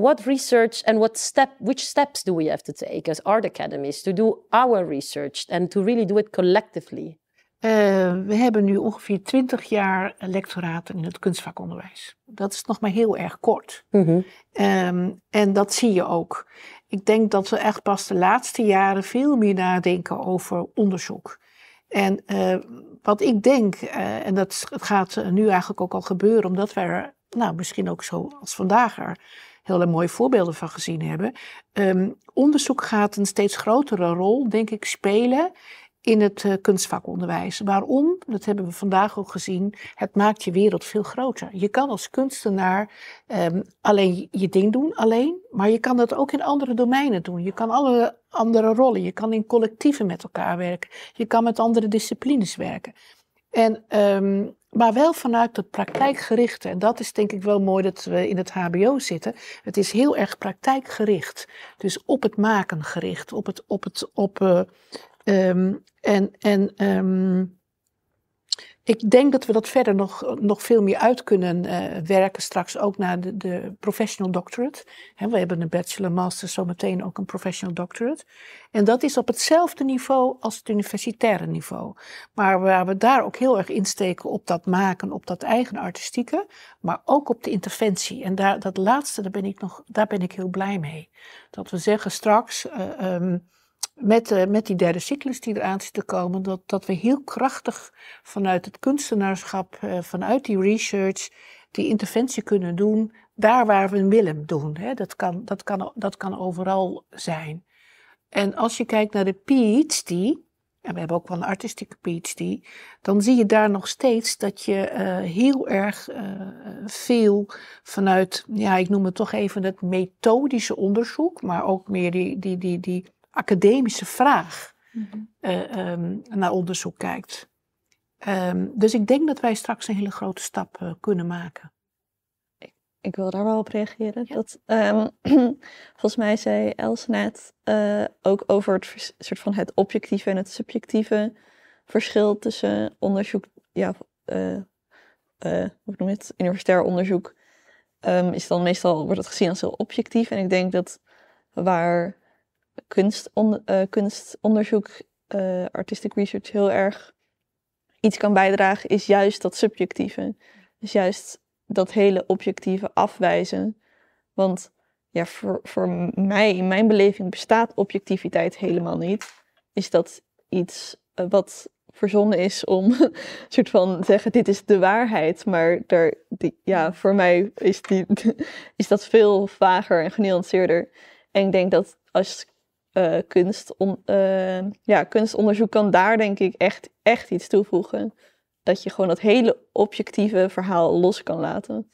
what research and what step, which steps do we have to take as art academies to do our research and to really do it collectively? Uh, we hebben nu ongeveer twintig jaar lectoraten in het kunstvakonderwijs. Dat is nog maar heel erg kort. Mhm. Ehm, en dat zie je ook. Ik denk dat we echt pas de laatste jaren veel meer nadenken over onderzoek. En eh, wat ik denk, eh, en dat gaat nu eigenlijk ook al gebeuren, omdat wij er, nou misschien ook zo als vandaag er, hele mooie voorbeelden van gezien hebben. Ehm, onderzoek gaat een steeds grotere rol, denk ik, spelen in het eh, kunstvakonderwijs. Waarom? Dat hebben we vandaag ook gezien. Het maakt je wereld veel groter. Je kan als kunstenaar ehm, alleen je ding doen, alleen, maar je kan dat ook in andere domeinen doen. Je kan alle andere rollen. Je kan in collectieven met elkaar werken. Je kan met andere disciplines werken. En, um, maar wel vanuit het praktijkgerichte. En dat is denk ik wel mooi dat we in het HBO zitten. Het is heel erg praktijkgericht. Dus op het maken gericht. Op het. Op het op, uh, en en um, ik denk dat we dat verder nog, nog veel meer uit kunnen eh, werken straks ook naar de, de professional doctorate. we hebben een bachelor, master, zometeen ook een professional doctorate. En dat is op hetzelfde niveau als het universitaire niveau. Maar waar we daar ook heel erg insteken op dat maken, op dat eigen artistieke, maar ook op de interventie. En daar, dat laatste, daar ben ik, nog, daar ben ik heel blij mee. Dat we zeggen straks. Eh, ehm, met, eh, met die derde cyclus die eraan zit te komen, dat, dat we heel krachtig vanuit het kunstenaarschap, eh, vanuit die research, die interventie kunnen doen daar waar we willen doen. Hè. Dat, kan, dat, kan, dat kan overal zijn. En als je kijkt naar de PhD, en we hebben ook wel een artistieke PhD, dan zie je daar nog steeds dat je eh, heel erg veel vanuit, ja, ik noem het toch even het methodische onderzoek, maar ook meer die, die, die, die academische vraag mhm. eh, ehm, naar onderzoek kijkt. Ehm, dus ik denk dat wij straks een hele grote stap eh, kunnen maken. Ik, ik, wil daar wel op reageren. Dat, ehm, volgens mij zei Els net eh, ook over het soort van het objectieve en het subjectieve verschil tussen onderzoek, ja, hoe noem je het, universitair onderzoek, is dan meestal wordt het gezien als heel objectief. En ik denk dat waar eh, kunstonderzoek, eh, artistic research heel erg iets kan bijdragen, is juist dat subjectieve. Dus juist dat hele objectieve afwijzen. Want ja, voor, voor mij, in mijn beleving, bestaat objectiviteit helemaal niet. Is dat iets eh, wat verzonnen is om een soort van zeggen: dit is de waarheid. Maar daar, ja, voor mij is, die, is dat veel vager en genuanceerder. En ik denk dat als eh, kunst eh, ja, kunstonderzoek kan daar denk ik echt, echt iets toevoegen. Dat je gewoon dat hele objectieve verhaal los kan laten.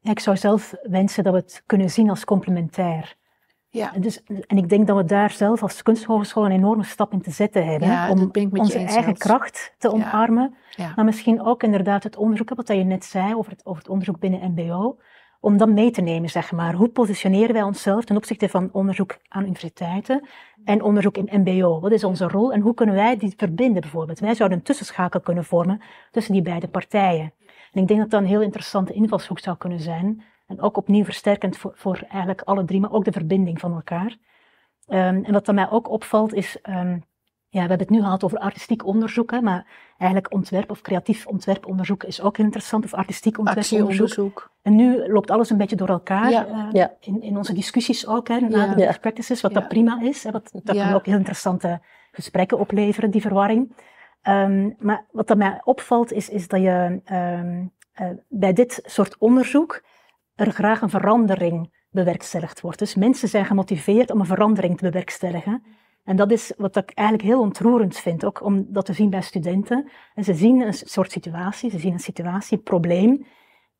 Ja, ik zou zelf wensen dat we het kunnen zien als complementair. Ja. En, dus, en ik denk dat we daar zelf als kunsthogeschool een enorme stap in te zetten hebben. om onze eigen kracht te omarmen. Ja. Maar misschien ook inderdaad het onderzoek, wat je net zei over het, over het onderzoek binnen MBO om dat mee te nemen, zeg maar. Hoe positioneren wij onszelf ten opzichte van onderzoek aan universiteiten en onderzoek in MBO? Wat is onze rol en hoe kunnen wij die verbinden bijvoorbeeld? Wij zouden een tussenschakel kunnen vormen tussen die beide partijen. En ik denk dat dat een heel interessante invalshoek zou kunnen zijn. En ook opnieuw versterkend voor, eigenlijk alle drie, maar ook de verbinding van elkaar. Ehm, en wat dan mij ook opvalt is... Ehm, ja, we hebben het nu gehad over artistiek onderzoek, maar eigenlijk ontwerp of creatief ontwerponderzoek is ook interessant, of artistiek ontwerponderzoek. En nu loopt alles een beetje door elkaar eh, In, in, onze discussies ook, hè, na de practices, wat dat prima is. Hè, wat, dat kan ook heel interessante gesprekken opleveren, die verwarring. Ehm, maar wat dat mij opvalt is, is dat je ehm, eh, bij dit soort onderzoek er graag een verandering bewerkstelligd wordt. Dus mensen zijn gemotiveerd om een verandering te bewerkstelligen. En dat is wat ik eigenlijk heel ontroerend vind, ook om dat te zien bij studenten. En ze zien een soort situatie, ze zien een situatie, een probleem.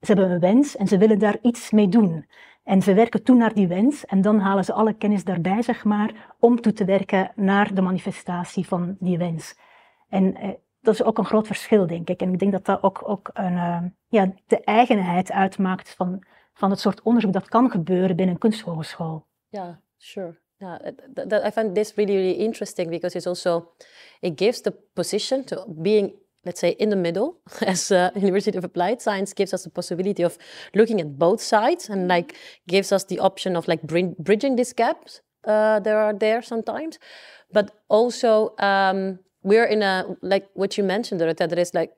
Ze hebben een wens en ze willen daar iets mee doen. En ze werken toe naar die wens en dan halen ze alle kennis daarbij, zeg maar, om toe te werken naar de manifestatie van die wens. En eh, dat is ook een groot verschil, denk ik. En ik denk dat dat ook, ook een, eh, ja, de eigenheid uitmaakt van, van het soort onderzoek dat kan gebeuren binnen een kunsthogeschool. Ja, sure. Yeah, uh, th- th- I find this really, really interesting because it's also, it gives the position to being, let's say, in the middle as uh, University of Applied Science gives us the possibility of looking at both sides and mm-hmm. like gives us the option of like bridging these gaps uh, that are there sometimes, but also um, we're in a like what you mentioned, that there is like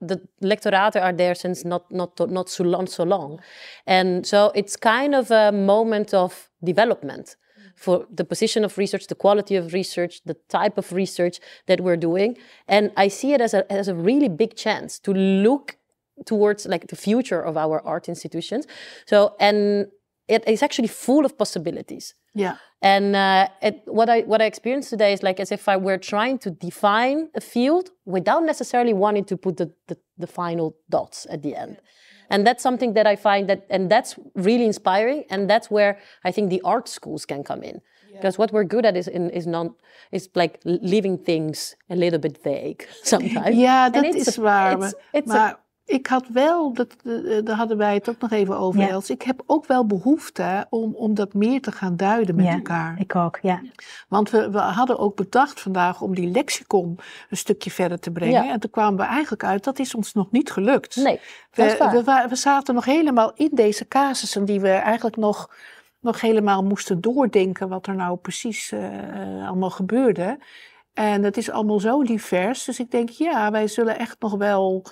the lectorate are there since not not not so long so long and so it's kind of a moment of development mm. for the position of research the quality of research the type of research that we're doing and i see it as a as a really big chance to look towards like the future of our art institutions so and it is actually full of possibilities yeah and uh, it, what I what I experience today is like as if I were trying to define a field without necessarily wanting to put the, the, the final dots at the end. And that's something that I find that, and that's really inspiring. And that's where I think the art schools can come in. Yeah. Because what we're good at is in, is non is like leaving things a little bit vague sometimes. yeah, that is a, rare. It's, it's a, ik had wel, dat, eh, eh, daar hadden wij het ook nog even over, ja. Els. Ik heb ook wel behoefte om, om dat meer te gaan duiden met ja, elkaar. Ik ook, ja. Want we, we hadden ook bedacht vandaag om die lexicon een stukje verder te brengen. Ja. En toen kwamen we eigenlijk uit, dat is ons nog niet gelukt. Nee. We, we, we zaten nog helemaal in deze casussen die we eigenlijk nog nog helemaal moesten doordenken wat er nou precies eh, allemaal gebeurde. En dat is allemaal zo divers. Dus ik denk, ja, wij zullen echt nog wel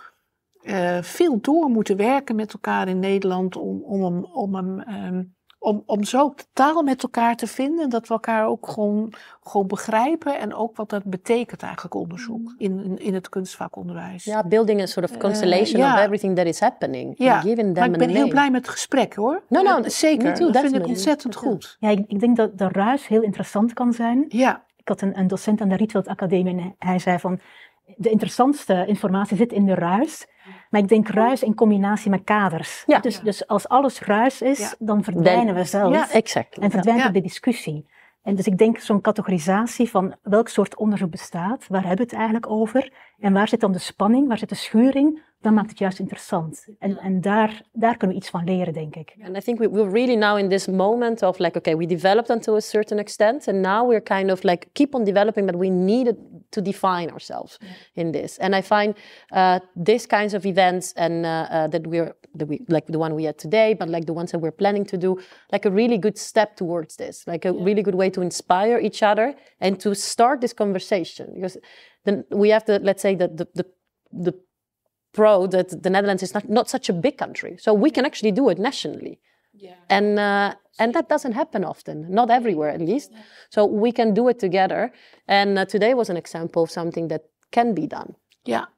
eh, veel door moeten werken met elkaar in Nederland om, om, om om, ehm, om, om zo taal met elkaar te vinden, dat we elkaar ook gewoon, gewoon begrijpen en ook wat dat betekent eigenlijk onderzoek mm. in, in, het kunstvakonderwijs. Ja, building a sort of constellation of eh, everything that is happening. Ja, maar ik ben heel blij met het gesprek hoor. No, no, zeker, eh, too, dat vind ik ontzettend goed. Ja, ik, ik denk dat de ruis heel interessant kan zijn. Ja. Ik had een, een docent aan de Rietveld Academie en hij zei van, de interessantste informatie zit in de ruis. Maar ik denk ruis in combinatie met kaders. Dus, dus als alles ruis is, dan verdwijnen we zelf. Ja, exact. En verdwijnt de discussie. En dus ik denk zo'n categorisatie van welk soort onderzoek bestaat, waar hebben we het eigenlijk over, en waar zit dan de spanning, waar zit de schuring, dan maakt het juist interessant. En, en daar, daar kunnen we iets van leren, denk ik. And I think we, we're really now in this moment of like, okay, we developed until a certain extent. And now we're kind of like, keep on developing, but we needed to define ourselves yeah. in this. And I find uh, these kinds of events and uh, uh, that we're, that we, like the one we had today, but like the ones that we're planning to do, like a really good step towards this, like a yeah. really good way to inspire each other and to start this conversation. Because then we have to, let's say that the, the, the pro that the Netherlands is not, not such a big country. So we can actually do it nationally. Yeah. And uh, and that doesn't happen often, not everywhere at least. So we can do it together. And uh, today was an example of something that can be done. Ja.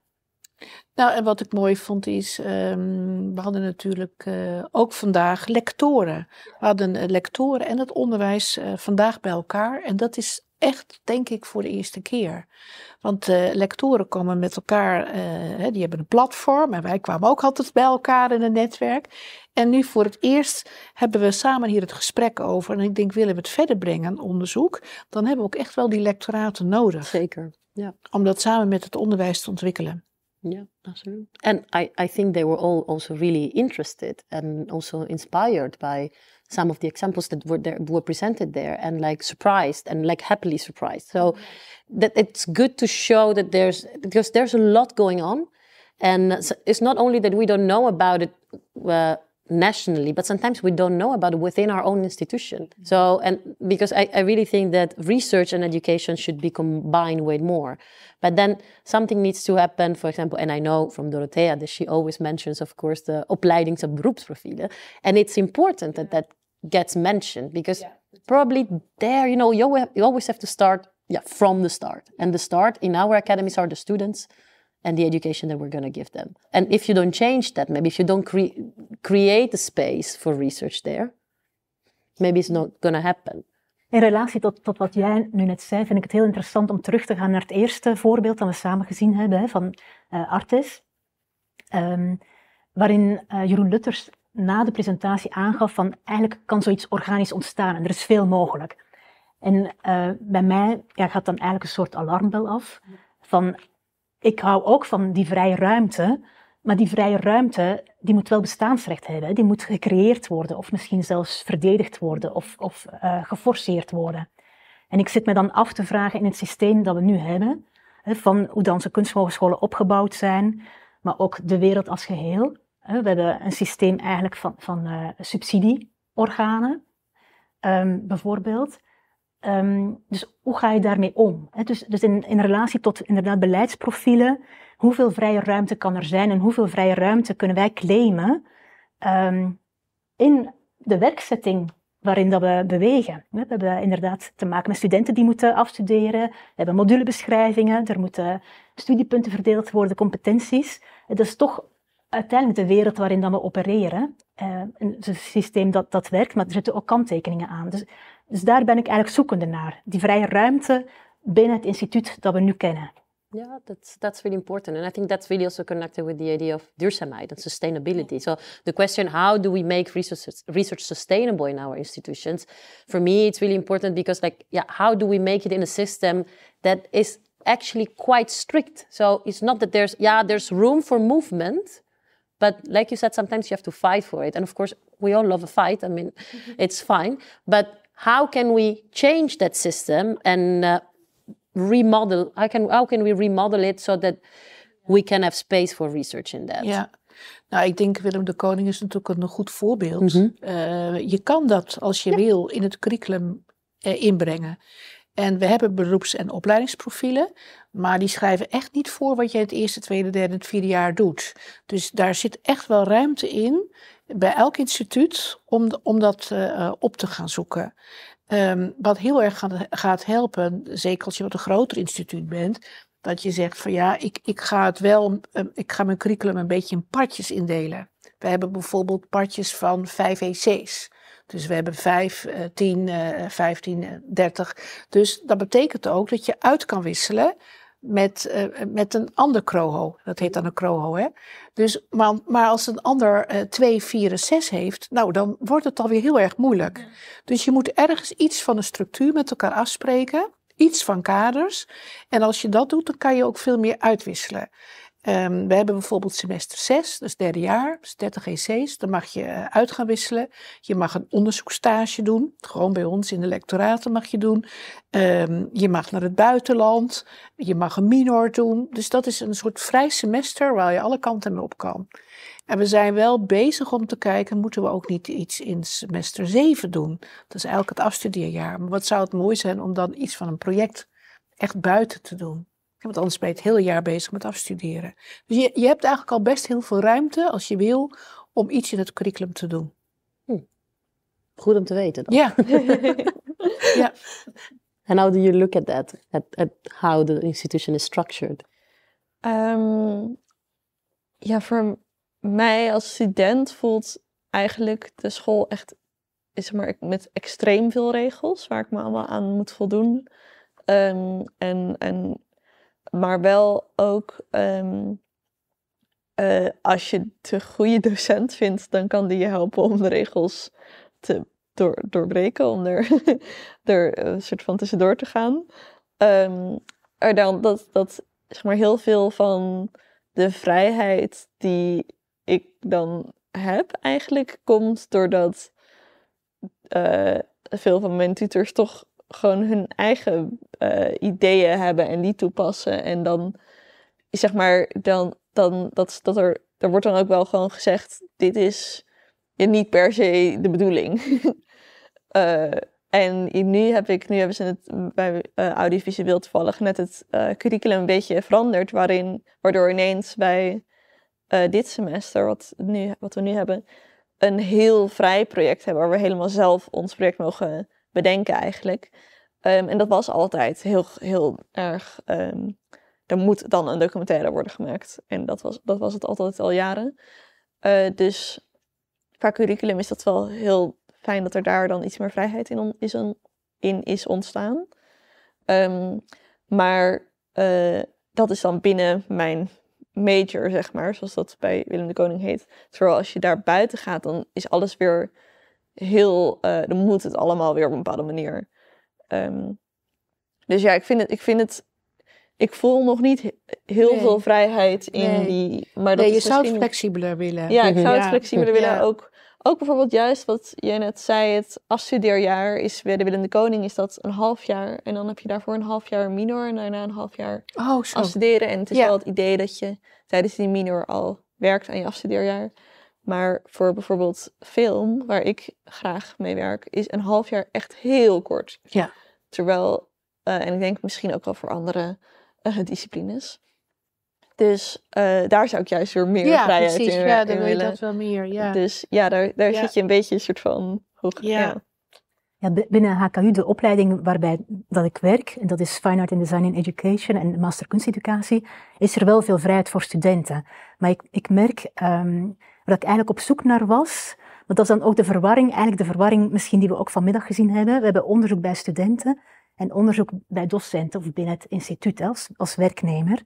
Nou, en wat ik mooi vond is, ehm, we hadden natuurlijk eh, ook vandaag lectoren. We hadden eh, lectoren en het onderwijs eh, vandaag bij elkaar. En dat is echt, denk ik, voor de eerste keer. Want eh, lectoren komen met elkaar, eh, die hebben een platform en wij kwamen ook altijd bij elkaar in een netwerk. En nu voor het eerst hebben we samen hier het gesprek over. En ik denk, willen we het verder brengen, onderzoek, dan hebben we ook echt wel die lectoraten nodig. Zeker. Ja. Om dat samen met het onderwijs te ontwikkelen. Yeah, absolutely. And I, I think they were all also really interested and also inspired by some of the examples that were there, were presented there and like surprised and like happily surprised. So mm-hmm. that it's good to show that there's because there's a lot going on and it's not only that we don't know about it uh, nationally, but sometimes we don't know about within our own institution. So, and because I, I, really think that research and education should be combined way more. But then something needs to happen, for example, and I know from Dorothea that she always mentions, of course, the opleidings- en beroepsprofielen. And it's important that that gets mentioned because yeah. probably there, you know, you always have to start yeah, from the start. And the start in our academies are the students, and the education that we're going to give them. And if you don't change that, maybe if you don't cre create a space for research there, maybe it's not going to happen. In relatie tot, tot wat jij nu net zei, vind ik het heel interessant om terug te gaan naar het eerste voorbeeld dat we samen gezien hebben van uh, Artes. Ehm, waarin eh, Jeroen Lutters na de presentatie aangaf van eigenlijk kan zoiets organisch ontstaan en er is veel mogelijk. En eh, bij mij ja, gaat dan eigenlijk een soort alarmbel af van ik hou ook van die vrije ruimte, maar die vrije ruimte die moet wel bestaansrecht hebben. Die moet gecreëerd worden of misschien zelfs verdedigd worden of, of eh, geforceerd worden. En ik zit me dan af te vragen in het systeem dat we nu hebben, van hoe onze kunstmogenscholen opgebouwd zijn, maar ook de wereld als geheel. We hebben een systeem eigenlijk van, van eh, subsidieorganen, ehm, bijvoorbeeld. Ehm, dus hoe ga je daarmee om? dus, dus in, in, relatie tot inderdaad beleidsprofielen, hoeveel vrije ruimte kan er zijn en hoeveel vrije ruimte kunnen wij claimen ehm, in de werkzetting waarin dat we bewegen. We hebben inderdaad te maken met studenten die moeten afstuderen, we hebben modulebeschrijvingen, er moeten studiepunten verdeeld worden, competenties. Het is toch uiteindelijk de wereld waarin dat we opereren. het eh, een systeem dat, dat werkt, maar er zitten ook kanttekeningen aan. Dus dus daar ben ik eigenlijk zoekende naar. Die vrije ruimte binnen het instituut dat we nu kennen. Ja, that's that's really important, and I think that's really also connected with the idea of duurzaamheid and sustainability. So the question, how do we make research sustainable in our institutions? For me, it's really important because, like, yeah, how do we make it in a system that is actually quite strict? So it's not that there's yeah, there's room for movement, but like you said, sometimes you have to fight for it, and of course, we all love a fight. I mean, mm-hmm. it's fine, but how can we change that system and uh, remodel? How can how can we remodel it so that we can have space for research in that? Yeah. Nou, ik denk Willem de Koning is natuurlijk een goed voorbeeld. Mm -hmm. uh, je kan dat als je ja. wil in het curriculum uh, inbrengen. En we hebben beroeps- en opleidingsprofielen, maar die schrijven echt niet voor wat je het eerste, tweede, derde en vierde jaar doet. Dus daar zit echt wel ruimte in bij elk instituut om, om dat eh, eh, op te gaan zoeken. Ehm, wat heel erg gaat, gaat, helpen, zeker als je wat een groter instituut bent, dat je zegt van ja, ik, ik ga het wel, ehm, ik ga mijn curriculum een beetje in partjes indelen. We hebben bijvoorbeeld partjes van vijf EC's. Dus we hebben 5, 10, 15, 30. Dus dat betekent ook dat je uit kan wisselen met, uh, met een ander kroho. Dat heet dan een kroho, hè? Dus, maar, maar als een ander 2, 4 en 6 heeft, nou, dan wordt het alweer heel erg moeilijk. Dus je moet ergens iets van een structuur met elkaar afspreken, iets van kaders. En als je dat doet, dan kan je ook veel meer uitwisselen. Ehm, we hebben bijvoorbeeld semester 6, dat is derde jaar, 30 dus EC's. Dan mag je eh, uit gaan wisselen. Je mag een onderzoekstage doen. Gewoon bij ons in de lectoraten mag je doen. Ehm, je mag naar het buitenland. Je mag een minor doen. Dus dat is een soort vrij semester waar je alle kanten op kan. En we zijn wel bezig om te kijken, moeten we ook niet iets in semester 7 doen? Dat is eigenlijk het afstudeerjaar. Maar wat zou het mooi zijn om dan iets van een project echt buiten te doen? want anders ben je het hele jaar bezig met afstuderen. Dus je, je hebt eigenlijk al best heel veel ruimte, als je wil, om iets in het curriculum te doen. Hm. Goed om te weten dan. Ja. ja. And how do you look at that, at, at how the institution is structured? Um, ja, voor mij als student voelt eigenlijk de school echt is maar met extreem veel regels waar ik me allemaal aan moet voldoen. Ehm, en, en maar wel ook ehm, eh, als je de goede docent vindt, dan kan die je helpen om de regels te door, doorbreken, om er, er een soort van tussendoor te gaan. Um, er dan, dat, dat zeg maar heel veel van de vrijheid die ik dan heb, eigenlijk komt doordat eh, veel van mijn tutors toch gewoon hun eigen eh, ideeën hebben en die toepassen. En dan, zeg maar, dan, dan dat, dat er, er wordt dan ook wel gewoon gezegd: dit is niet per se de bedoeling. Eh, en nu, heb ik, nu hebben ze het bij uh, audiovisueel toevallig net het curriculum een beetje veranderd, waarin, waardoor ineens bij dit semester, wat, nu, wat we nu hebben, een heel vrij project hebben waar we helemaal zelf ons project mogen bedenken eigenlijk. Ehm, en dat was altijd heel, heel erg. Ehm, er moet dan een documentaire worden gemaakt. En dat was, dat was het altijd al jaren. Eh, dus qua curriculum is dat wel heel fijn dat er daar dan iets meer vrijheid in, is, in is ontstaan. Ehm, maar eh, dat is dan binnen mijn major, zeg maar, zoals dat bij Willem de Koning heet. Terwijl als je daar buiten gaat, dan is alles weer heel, eh, dan moet het allemaal weer op een bepaalde manier. Ehm, dus ja, ik vind het, ik vind het, ik voel nog niet heel veel vrijheid in die. Maar dat je zou het flexibeler willen. Ja, ik zou het flexibeler willen ook. Ook bijvoorbeeld juist wat jij net zei, het afstudeerjaar is bij de Willende Koning is dat een half jaar. En dan heb je daarvoor een half jaar minor en daarna een half jaar oh, afstuderen. En het is wel het idee dat je tijdens die minor al werkt aan je afstudeerjaar. Maar voor bijvoorbeeld film, waar ik graag mee werk, is een half jaar echt heel kort. Ja. Terwijl, eh, en ik denk misschien ook wel voor andere uh, disciplines. Dus eh, daar zou ik juist weer meer ja, vrijheid precies. in, ja, dan wil willen. dat wel meer. Ja. Dus ja, daar, daar zit je een beetje een soort van hoog. Ja. ja. binnen HKU, de opleiding waarbij dat ik werk, en dat is Fine Art in Design in Education en Master Kunsteducatie, is er wel veel vrijheid voor studenten. Maar ik, ik merk ehm, wat ik eigenlijk op zoek naar was. Want dat is dan ook de verwarring, eigenlijk de verwarring misschien die we ook vanmiddag gezien hebben. We hebben onderzoek bij studenten en onderzoek bij docenten of binnen het instituut als, als werknemer.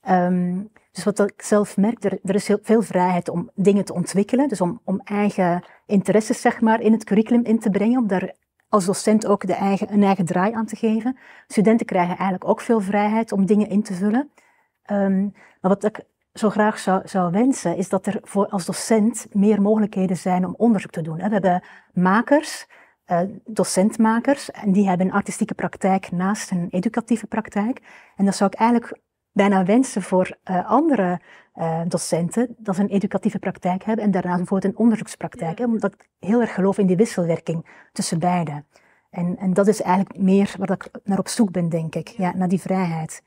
Ehm, dus wat ik zelf merk, er, er, is heel veel vrijheid om dingen te ontwikkelen, dus om, om, eigen interesses zeg maar, in het curriculum in te brengen, om daar als docent ook de eigen, een eigen draai aan te geven. Studenten krijgen eigenlijk ook veel vrijheid om dingen in te vullen. Ehm, maar wat ik zo graag zou, zou wensen, is dat er voor als docent meer mogelijkheden zijn om onderzoek te doen. We hebben makers, eh, docentmakers, en die hebben een artistieke praktijk naast een educatieve praktijk. En dat zou ik eigenlijk bijna wensen voor eh, andere eh, docenten, dat ze een educatieve praktijk hebben en daarnaast een onderzoekspraktijk. Hè, omdat ik heel erg geloof in die wisselwerking tussen beide. En, en dat is eigenlijk meer waar ik naar op zoek ben, denk ik, ja, naar die vrijheid.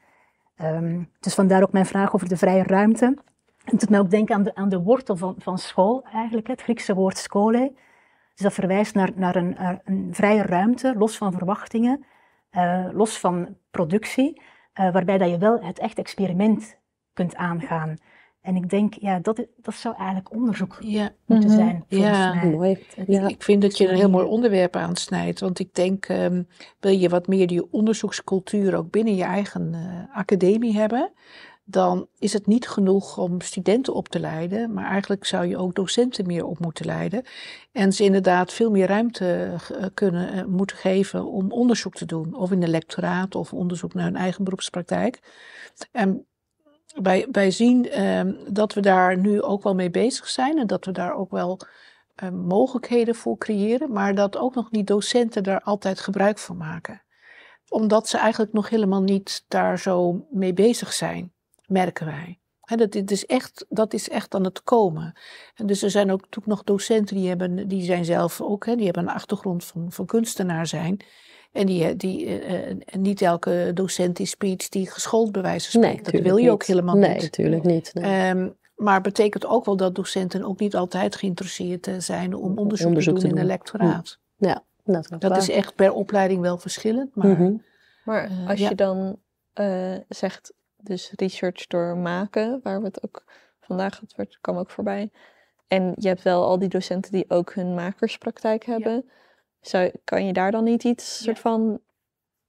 Um, dus vandaar ook mijn vraag over de vrije ruimte. Het doet mij ook denken aan de, aan de wortel van, van school eigenlijk, het Griekse woord skole. Dus dat verwijst naar, naar een, een vrije ruimte, los van verwachtingen, eh, los van productie, eh, waarbij dat je wel het echt experiment kunt aangaan. En ik denk, ja, dat, dat zou eigenlijk onderzoek moeten mhm. zijn. Ja, mij. mooi. Ja. Ik vind dat je een heel mooi onderwerp aansnijdt. Want ik denk, um, wil je wat meer die onderzoekscultuur ook binnen je eigen eh, academie hebben, dan is het niet genoeg om studenten op te leiden, maar eigenlijk zou je ook docenten meer op moeten leiden. En ze inderdaad veel meer ruimte eh, kunnen, eh, moeten geven om onderzoek te doen, of in een lectoraat of onderzoek naar hun eigen beroepspraktijk. En wij, zien ehm, dat we daar nu ook wel mee bezig zijn en dat we daar ook wel ehm, mogelijkheden voor creëren, maar dat ook nog niet docenten daar altijd gebruik van maken. Omdat ze eigenlijk nog helemaal niet daar zo mee bezig zijn, merken wij. He, dat, dit is echt, dat is echt aan het komen. En dus er zijn ook natuurlijk nog docenten die, hebben, die zijn zelf ook, he, die hebben een achtergrond van, van kunstenaar zijn. En die, eh, die, eh, eh, niet elke docent die speech die geschoold bij dat wil je ook helemaal niet. Nee, natuurlijk niet. Nee. maar betekent ook wel dat docenten ook niet altijd geïnteresseerd zijn om onderzoek, te doen, in een lectoraat. Hm. Ja, dat, is echt per opleiding wel verschillend. Maar, mhm. maar als je dan zegt, dus research door maken, waar we het ook vandaag, het werd, kwam ook voorbij. En je hebt wel al die docenten die ook hun makerspraktijk hebben. Zo kan je daar dan niet iets soort van.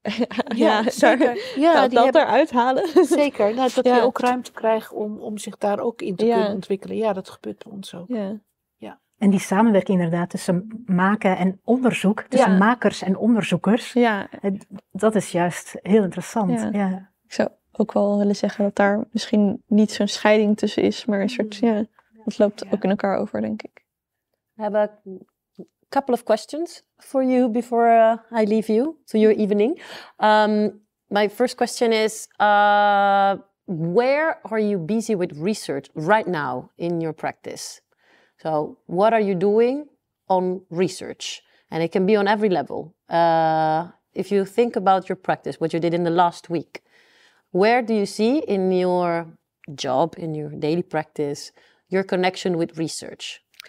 ja, zeker. ja, dat, dat hebben... eruit halen. Zeker, nou, dat je ook ruimte krijgt om, om zich daar ook in te kunnen ontwikkelen. Ja, dat gebeurt bij ons ook. Ja. En die samenwerking inderdaad tussen maken en onderzoek, tussen makers en onderzoekers, ja. dat is juist heel interessant. Ja. Ik zou ook wel willen zeggen dat daar misschien niet zo'n scheiding tussen is, maar een soort, mm. ja, dat loopt ook in elkaar over, denk ik. hebben couple of questions for you before uh, I leave you to your evening. Um, my first question is uh, Where are you busy with research right now in your practice? So, what are you doing on research? And it can be on every level. Uh, if you think about your practice, what you did in the last week, where do you see in your job, in your daily practice, your connection with research?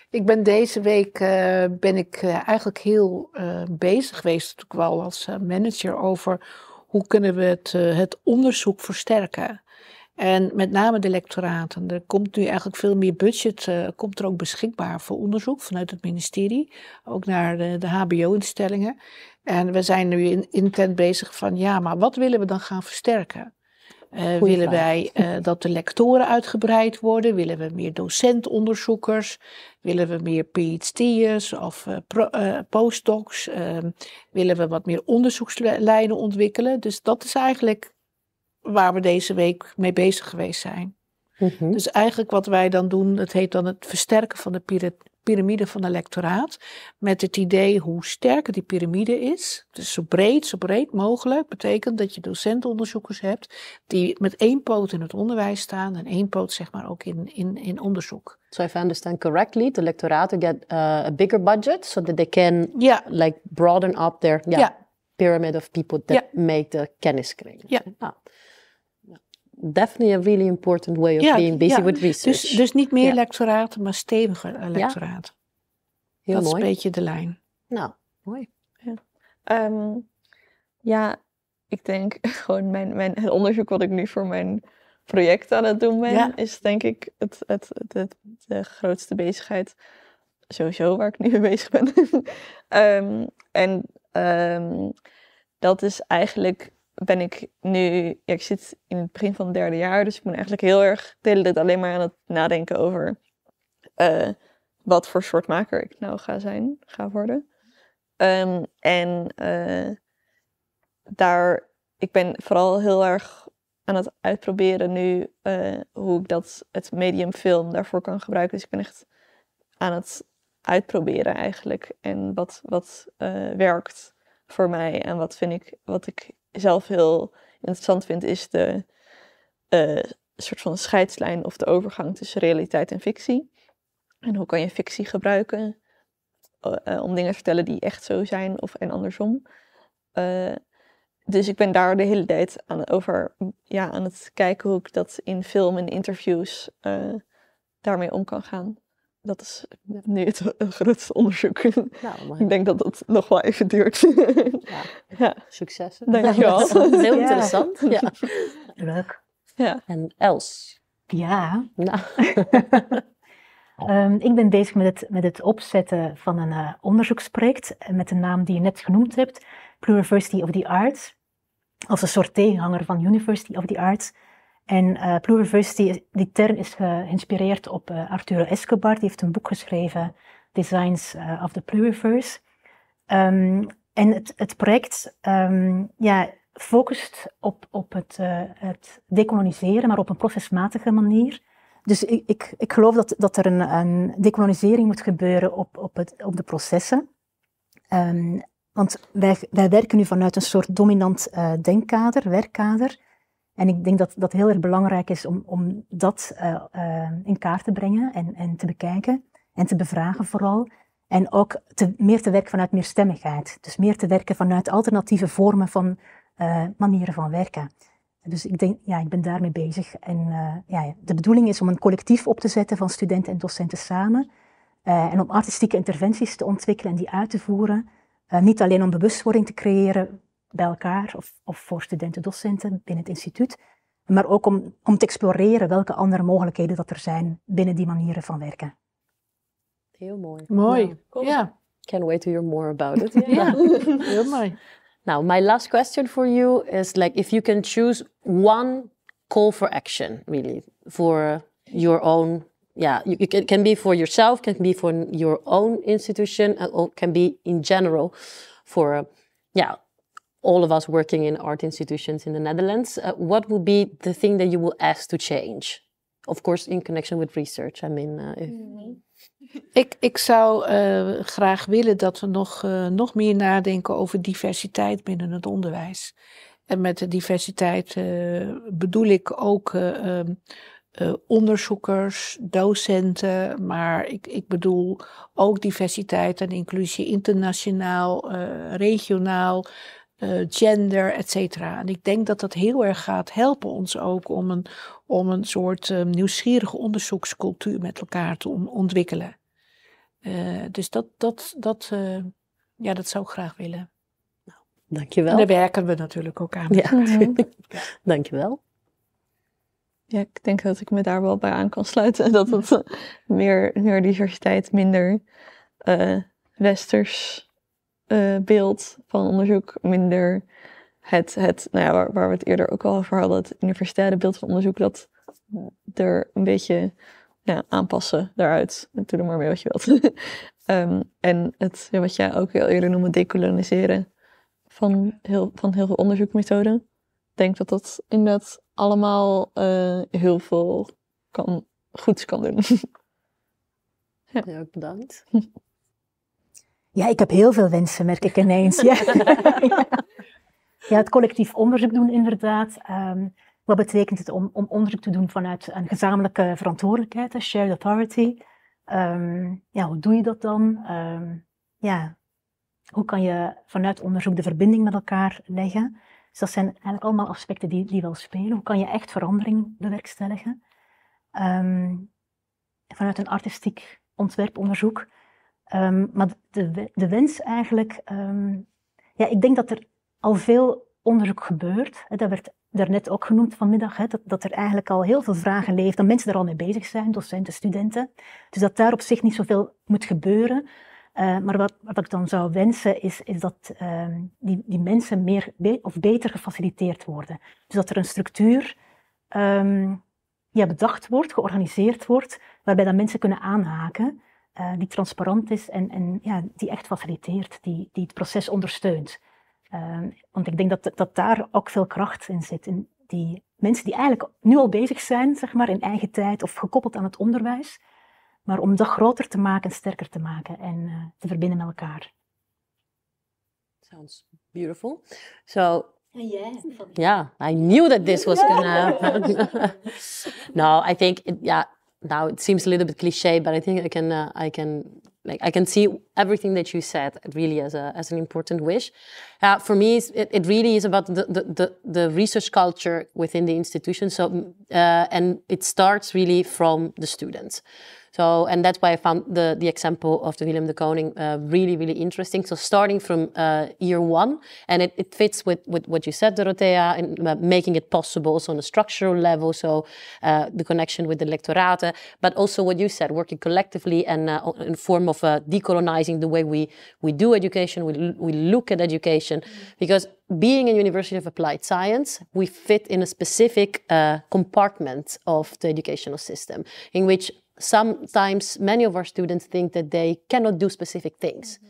Ik ben deze week eh, ben ik eh, eigenlijk heel eh, bezig geweest, natuurlijk wel als manager, over hoe kunnen we het, het onderzoek versterken. En met name de lectoraten. Er komt nu eigenlijk veel meer budget, komt er ook beschikbaar voor onderzoek vanuit het ministerie, ook naar de, de hbo-instellingen. En we zijn nu in, intent bezig van, ja, maar wat willen we dan gaan versterken? Eh, willen wij eh, dat de lectoren uitgebreid worden? Willen we meer docentonderzoekers? Willen we meer PhD'ers of eh, postdocs? Ehm, willen we wat meer onderzoekslijnen ontwikkelen? Dus dat is eigenlijk waar we deze week mee bezig geweest zijn. Mhm. Dus eigenlijk wat wij dan doen, dat heet dan het versterken van de piramide van de lectoraat. Met het idee hoe sterker die piramide is, dus zo breed, zo breed mogelijk, betekent dat je docentenonderzoekers hebt die met één poot in het onderwijs staan en één poot zeg maar ook in, in, in onderzoek. So if I understand correctly, the lectoraten get uh, a bigger budget so that they can yeah. like broaden up their yeah, yeah. pyramid of people that make the kenniskring. Ja. Ah definitely a really important way of being busy with dus- research. Dus, dus niet meer ja. maar steviger electoraat. Heel dat is een beetje de lijn. Nou, mooi. Ja, ehm, ik denk gewoon mijn, mijn, het onderzoek wat ik nu voor mijn project aan het doen ben, is denk ik het, het, het, de grootste bezigheid. Sowieso waar ik nu mee bezig ben. Ehm, en ehm, dat is eigenlijk ben ik nu, ik zit in het begin van het derde jaar, dus ik ben eigenlijk heel erg de hele alleen maar aan het nadenken over eh, wat voor soort maker ik nou ga zijn, ga worden. Ehm, en eh, daar, ik ben vooral heel erg aan het uitproberen nu eh, hoe ik dat, het medium film daarvoor kan gebruiken. Dus ik ben echt aan het uitproberen eigenlijk en wat, wat werkt voor mij en wat vind ik, wat ik zelf heel interessant vind, is de eh, soort van scheidslijn of de overgang tussen realiteit en fictie. En hoe kan je fictie gebruiken eh, eh, om dingen te vertellen die echt zo zijn of en andersom. dus ik ben daar de hele tijd aan, over, ja, aan het kijken hoe ik dat in film en interviews daarmee om kan gaan dat is nu het grootste onderzoek. Nou, ik denk dat dat nog wel even duurt. Ja. ja. Succes. Dankjewel. heel interessant. Ja. Leuk. Ja. En Els? Ja. Nou. Ehm, ik ben bezig met het, met het opzetten van een eh, onderzoeksproject eh, met de naam die je net genoemd hebt, Pluriversity of the Arts. Als een soort tegenhanger van University of the Arts. En pluriverse, eh, pluriversity, die term is eh, geïnspireerd op uh, Arturo Escobar. Die heeft een boek geschreven, Designs of the Pluriverse. Ehm, en het, het project ehm, ja, focust op, op het, uh, het decoloniseren, maar op een procesmatige manier. Dus ik, ik, geloof dat, dat er een, een decolonisering moet gebeuren op, op, het, op de processen. Ehm, want wij, wij werken nu vanuit een soort dominant denkkader, werkkader. En ik denk dat dat heel erg belangrijk is om, om dat eh, eh, in kaart te brengen en, en te bekijken en te bevragen vooral. En ook te, meer te werken vanuit meerstemmigheid. Dus meer te werken vanuit alternatieve vormen van eh, manieren van werken. Dus ik denk, ja, ik ben daarmee bezig. En ja, de bedoeling is om een collectief op te zetten van studenten en docenten samen. en om artistieke interventies te ontwikkelen en die uit te voeren. niet alleen om bewustwording te creëren bij elkaar of, of voor studenten-docenten binnen het instituut. Maar ook om, om te exploreren welke andere mogelijkheden dat er zijn binnen die manieren van werken. Heel mooi. Mooi. Ja. Can't wait to hear more about it. ja Heel mooi. Now, my last question for you is like if you can choose one call for action, really, for your own yeah, you, can, be for yourself, can be for your own institution, or can be in general for, ja. yeah, all of us working in art institutions in the Netherlands, uh, what would be the thing that you will ask to change? Of course, in connection with research. I mean, uh, mm-hmm. ik, ik zou eh, graag willen dat we nog, eh, nog meer nadenken over diversiteit binnen het onderwijs. En met de diversiteit eh, bedoel ik ook ehm, onderzoekers, docenten, maar ik, ik bedoel ook diversiteit en inclusie internationaal, regionaal. Eh, gender, et cetera. En ik denk dat dat heel erg gaat helpen ons ook om een, om een soort eh, nieuwsgierige onderzoekscultuur met elkaar te ontwikkelen. Eh, dus dat, dat, dat, ja, dat zou ik graag willen. Nou, dankjewel. En daar werken we natuurlijk ook aan. Ja, dankjewel. Ja, ik denk dat ik me daar wel bij aan kan sluiten. Dat het meer, meer diversiteit, minder westers eh, beeld van onderzoek, minder het, het nou ja, waar, waar, we het eerder ook al over hadden, het universitaire beeld van onderzoek, dat er een beetje aanpassen daaruit. Doe er maar mee wat je wilt. Ehm, en het, wat jij ook heel eerder noemde, decoloniseren van heel, van heel veel onderzoeksmethoden. Ik denk dat dat inderdaad allemaal eh, heel veel kan, goeds kan doen. ja. ik bedankt. Ja, ik heb heel veel wensen, merk ik ineens. Ja. het collectief onderzoek doen inderdaad. Ehm, wat betekent het om, om, onderzoek te doen vanuit een gezamenlijke verantwoordelijkheid, shared authority? Ehm, ja, hoe doe je dat dan? Ehm, ja, hoe kan je vanuit onderzoek de verbinding met elkaar leggen? Dus dat zijn eigenlijk allemaal aspecten die, die wel spelen. Hoe kan je echt verandering bewerkstelligen? vanuit een artistiek ontwerponderzoek Ehm, maar de, de wens eigenlijk, ehm, ja, ik denk dat er al veel onderzoek gebeurt. Hè, dat werd daarnet ook genoemd vanmiddag, hè, dat, dat er eigenlijk al heel veel vragen leeft, dat mensen er al mee bezig zijn, docenten, studenten. Dus dat daar op zich niet zoveel moet gebeuren. Eh, maar wat, wat ik dan zou wensen is, is dat ehm, die, die mensen meer of beter gefaciliteerd worden. Dus dat er een structuur ja, bedacht wordt, georganiseerd wordt, waarbij dat mensen kunnen aanhaken. Eh, die transparant is en, en ja, die echt faciliteert, die, die het proces ondersteunt. Ehm, want ik denk dat, dat daar ook veel kracht in zit. In die mensen die eigenlijk nu al bezig zijn, zeg maar, in eigen tijd of gekoppeld aan het onderwijs. Maar om dat groter te maken en sterker te maken en eh, te verbinden met elkaar. Sounds beautiful. So Yeah, Ja, I knew that this was gonna happen. no, I think, yeah, now it seems a little bit cliche, but I think I can uh, I can like I can see everything that you said really as a as an important wish. Uh, for me, it, it really is about the, the, the the research culture within the institution. So mm, uh, and it starts really from the students. So, and that's why I found the, the example of the Willem de Koning uh, really, really interesting. So starting from uh, year one, and it, it fits with, with what you said, Dorothea, and uh, making it possible also on a structural level. So uh, the connection with the electorate, but also what you said, working collectively and uh, in form of uh, decolonizing the way we, we do education, we, we look at education, mm-hmm. because being a university of applied science, we fit in a specific uh, compartment of the educational system in which sometimes many of our students think that they cannot do specific things mm-hmm.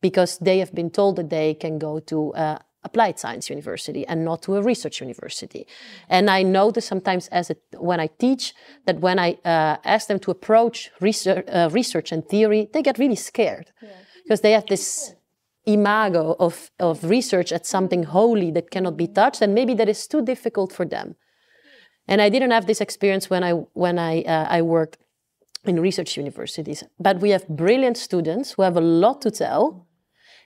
because they have been told that they can go to uh, applied science university and not to a research university. Mm-hmm. And I notice sometimes as a, when I teach that when I uh, ask them to approach research, uh, research, and theory, they get really scared yeah. because they have this imago of, of research as something holy that cannot be mm-hmm. touched and maybe that is too difficult for them. And I didn't have this experience when I when I uh, I worked in research universities. But we have brilliant students who have a lot to tell.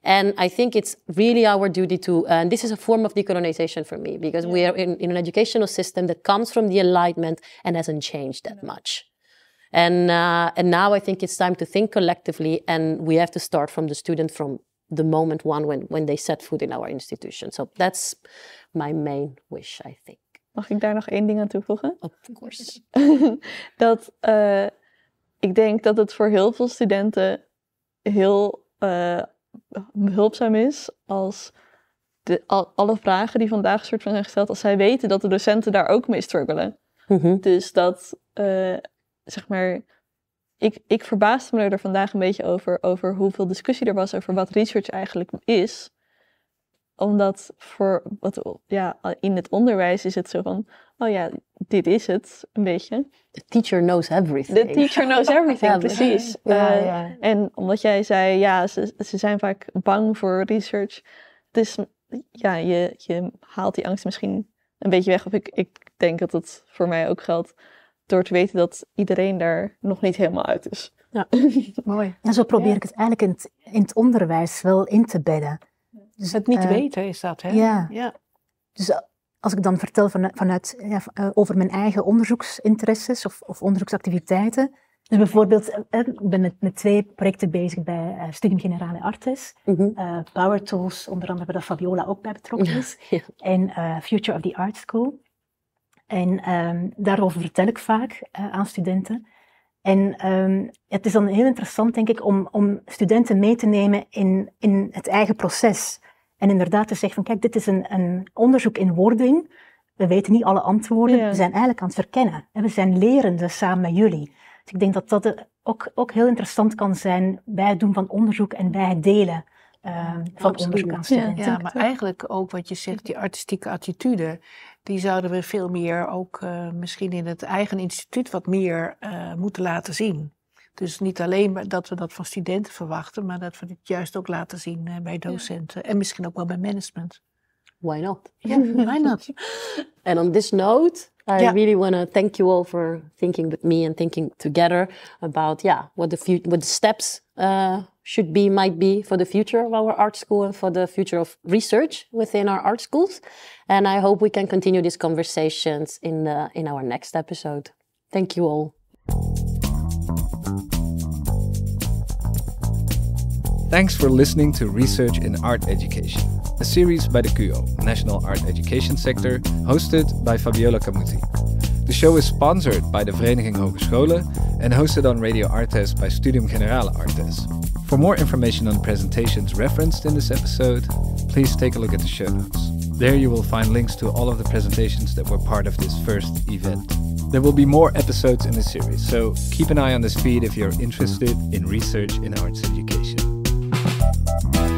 And I think it's really our duty to, and this is a form of decolonization for me, because yeah. we are in, in, an educational system that comes from the Enlightenment and hasn't changed that much. And, uh, and now I think it's time to think collectively, and we have to start from the student from the moment one when, when they set foot in our institution. So that's my main wish, I think. Mag ik daar nog één ding aan toevoegen? Of course. dat eh, ik denk dat het voor heel veel studenten heel uh, is als de, alle vragen die vandaag soort van zijn gesteld, als zij weten dat de docenten daar ook mee struggelen. Mhm. Dus dat, eh, zeg maar, ik, ik verbaasde me er vandaag een beetje over, over hoeveel discussie er was over wat research eigenlijk is omdat voor, wat, ja, in het onderwijs is het zo van, oh ja, dit is het, een beetje. The teacher knows everything. The teacher knows everything, precies. Eh, en omdat jij zei, ja, ze, ze zijn vaak bang voor research. Dus ja, je, je haalt die angst misschien een beetje weg. Of ik, ik denk dat dat voor mij ook geldt. Door te weten dat iedereen daar nog niet helemaal uit is. Ja, mooi. En zo probeer ik het eigenlijk in in het onderwijs wel in te bedden. Dus, het niet eh, weten is dat, hè? Ja. ja. Dus eh, als ik dan vertel eh, vanuit, ja, over mijn eigen onderzoeksinteresses of, of onderzoeksactiviteiten. Dus mhm. bijvoorbeeld, ik ben met, met twee projecten bezig bij Studium Generale Artes. Mhm. Power Tools, onder andere waar Fabiola ook bij betrokken is. En Future of the Art School. En ehm, daarover vertel ik vaak aan studenten. En ehm, het is dan heel interessant, denk ik, om, om studenten mee te nemen in, in het eigen proces. En inderdaad te zeggen van kijk, dit is een, een onderzoek in wording. We weten niet alle antwoorden. We zijn eigenlijk aan het verkennen. En we zijn lerende samen met jullie. Dus ik denk dat dat eh, ook, ook heel interessant kan zijn bij het doen van onderzoek en bij het delen. Eh, van onderzoek aan studenten. Ja, maar eigenlijk ook wat je zegt, die artistieke attitude, die zouden we veel meer ook eh, misschien in het eigen instituut wat meer moeten laten zien. Dus niet alleen dat we dat van studenten verwachten, maar dat we het juist ook laten zien eh, bij docenten. En misschien ook wel bij management. Why not? yeah, why not? And on this note, I really want to thank you all for thinking with me and thinking together about yeah what the future what the steps uh, should be might be for the future of our art school and for the future of research within our art schools. And I hope we can continue these conversations in in our next episode. Thank you all. Thanks for listening to Research in Art Education, a series by the CUO, National Art Education Sector, hosted by Fabiola Camuti. The show is sponsored by the Vereniging Hogescholen and hosted on Radio Artes by Studium Generale Artes. For more information on presentations referenced in this episode, please take a look at the show notes. There you will find links to all of the presentations that were part of this first event. There will be more episodes in this series, so keep an eye on this feed if you're interested in research in arts education you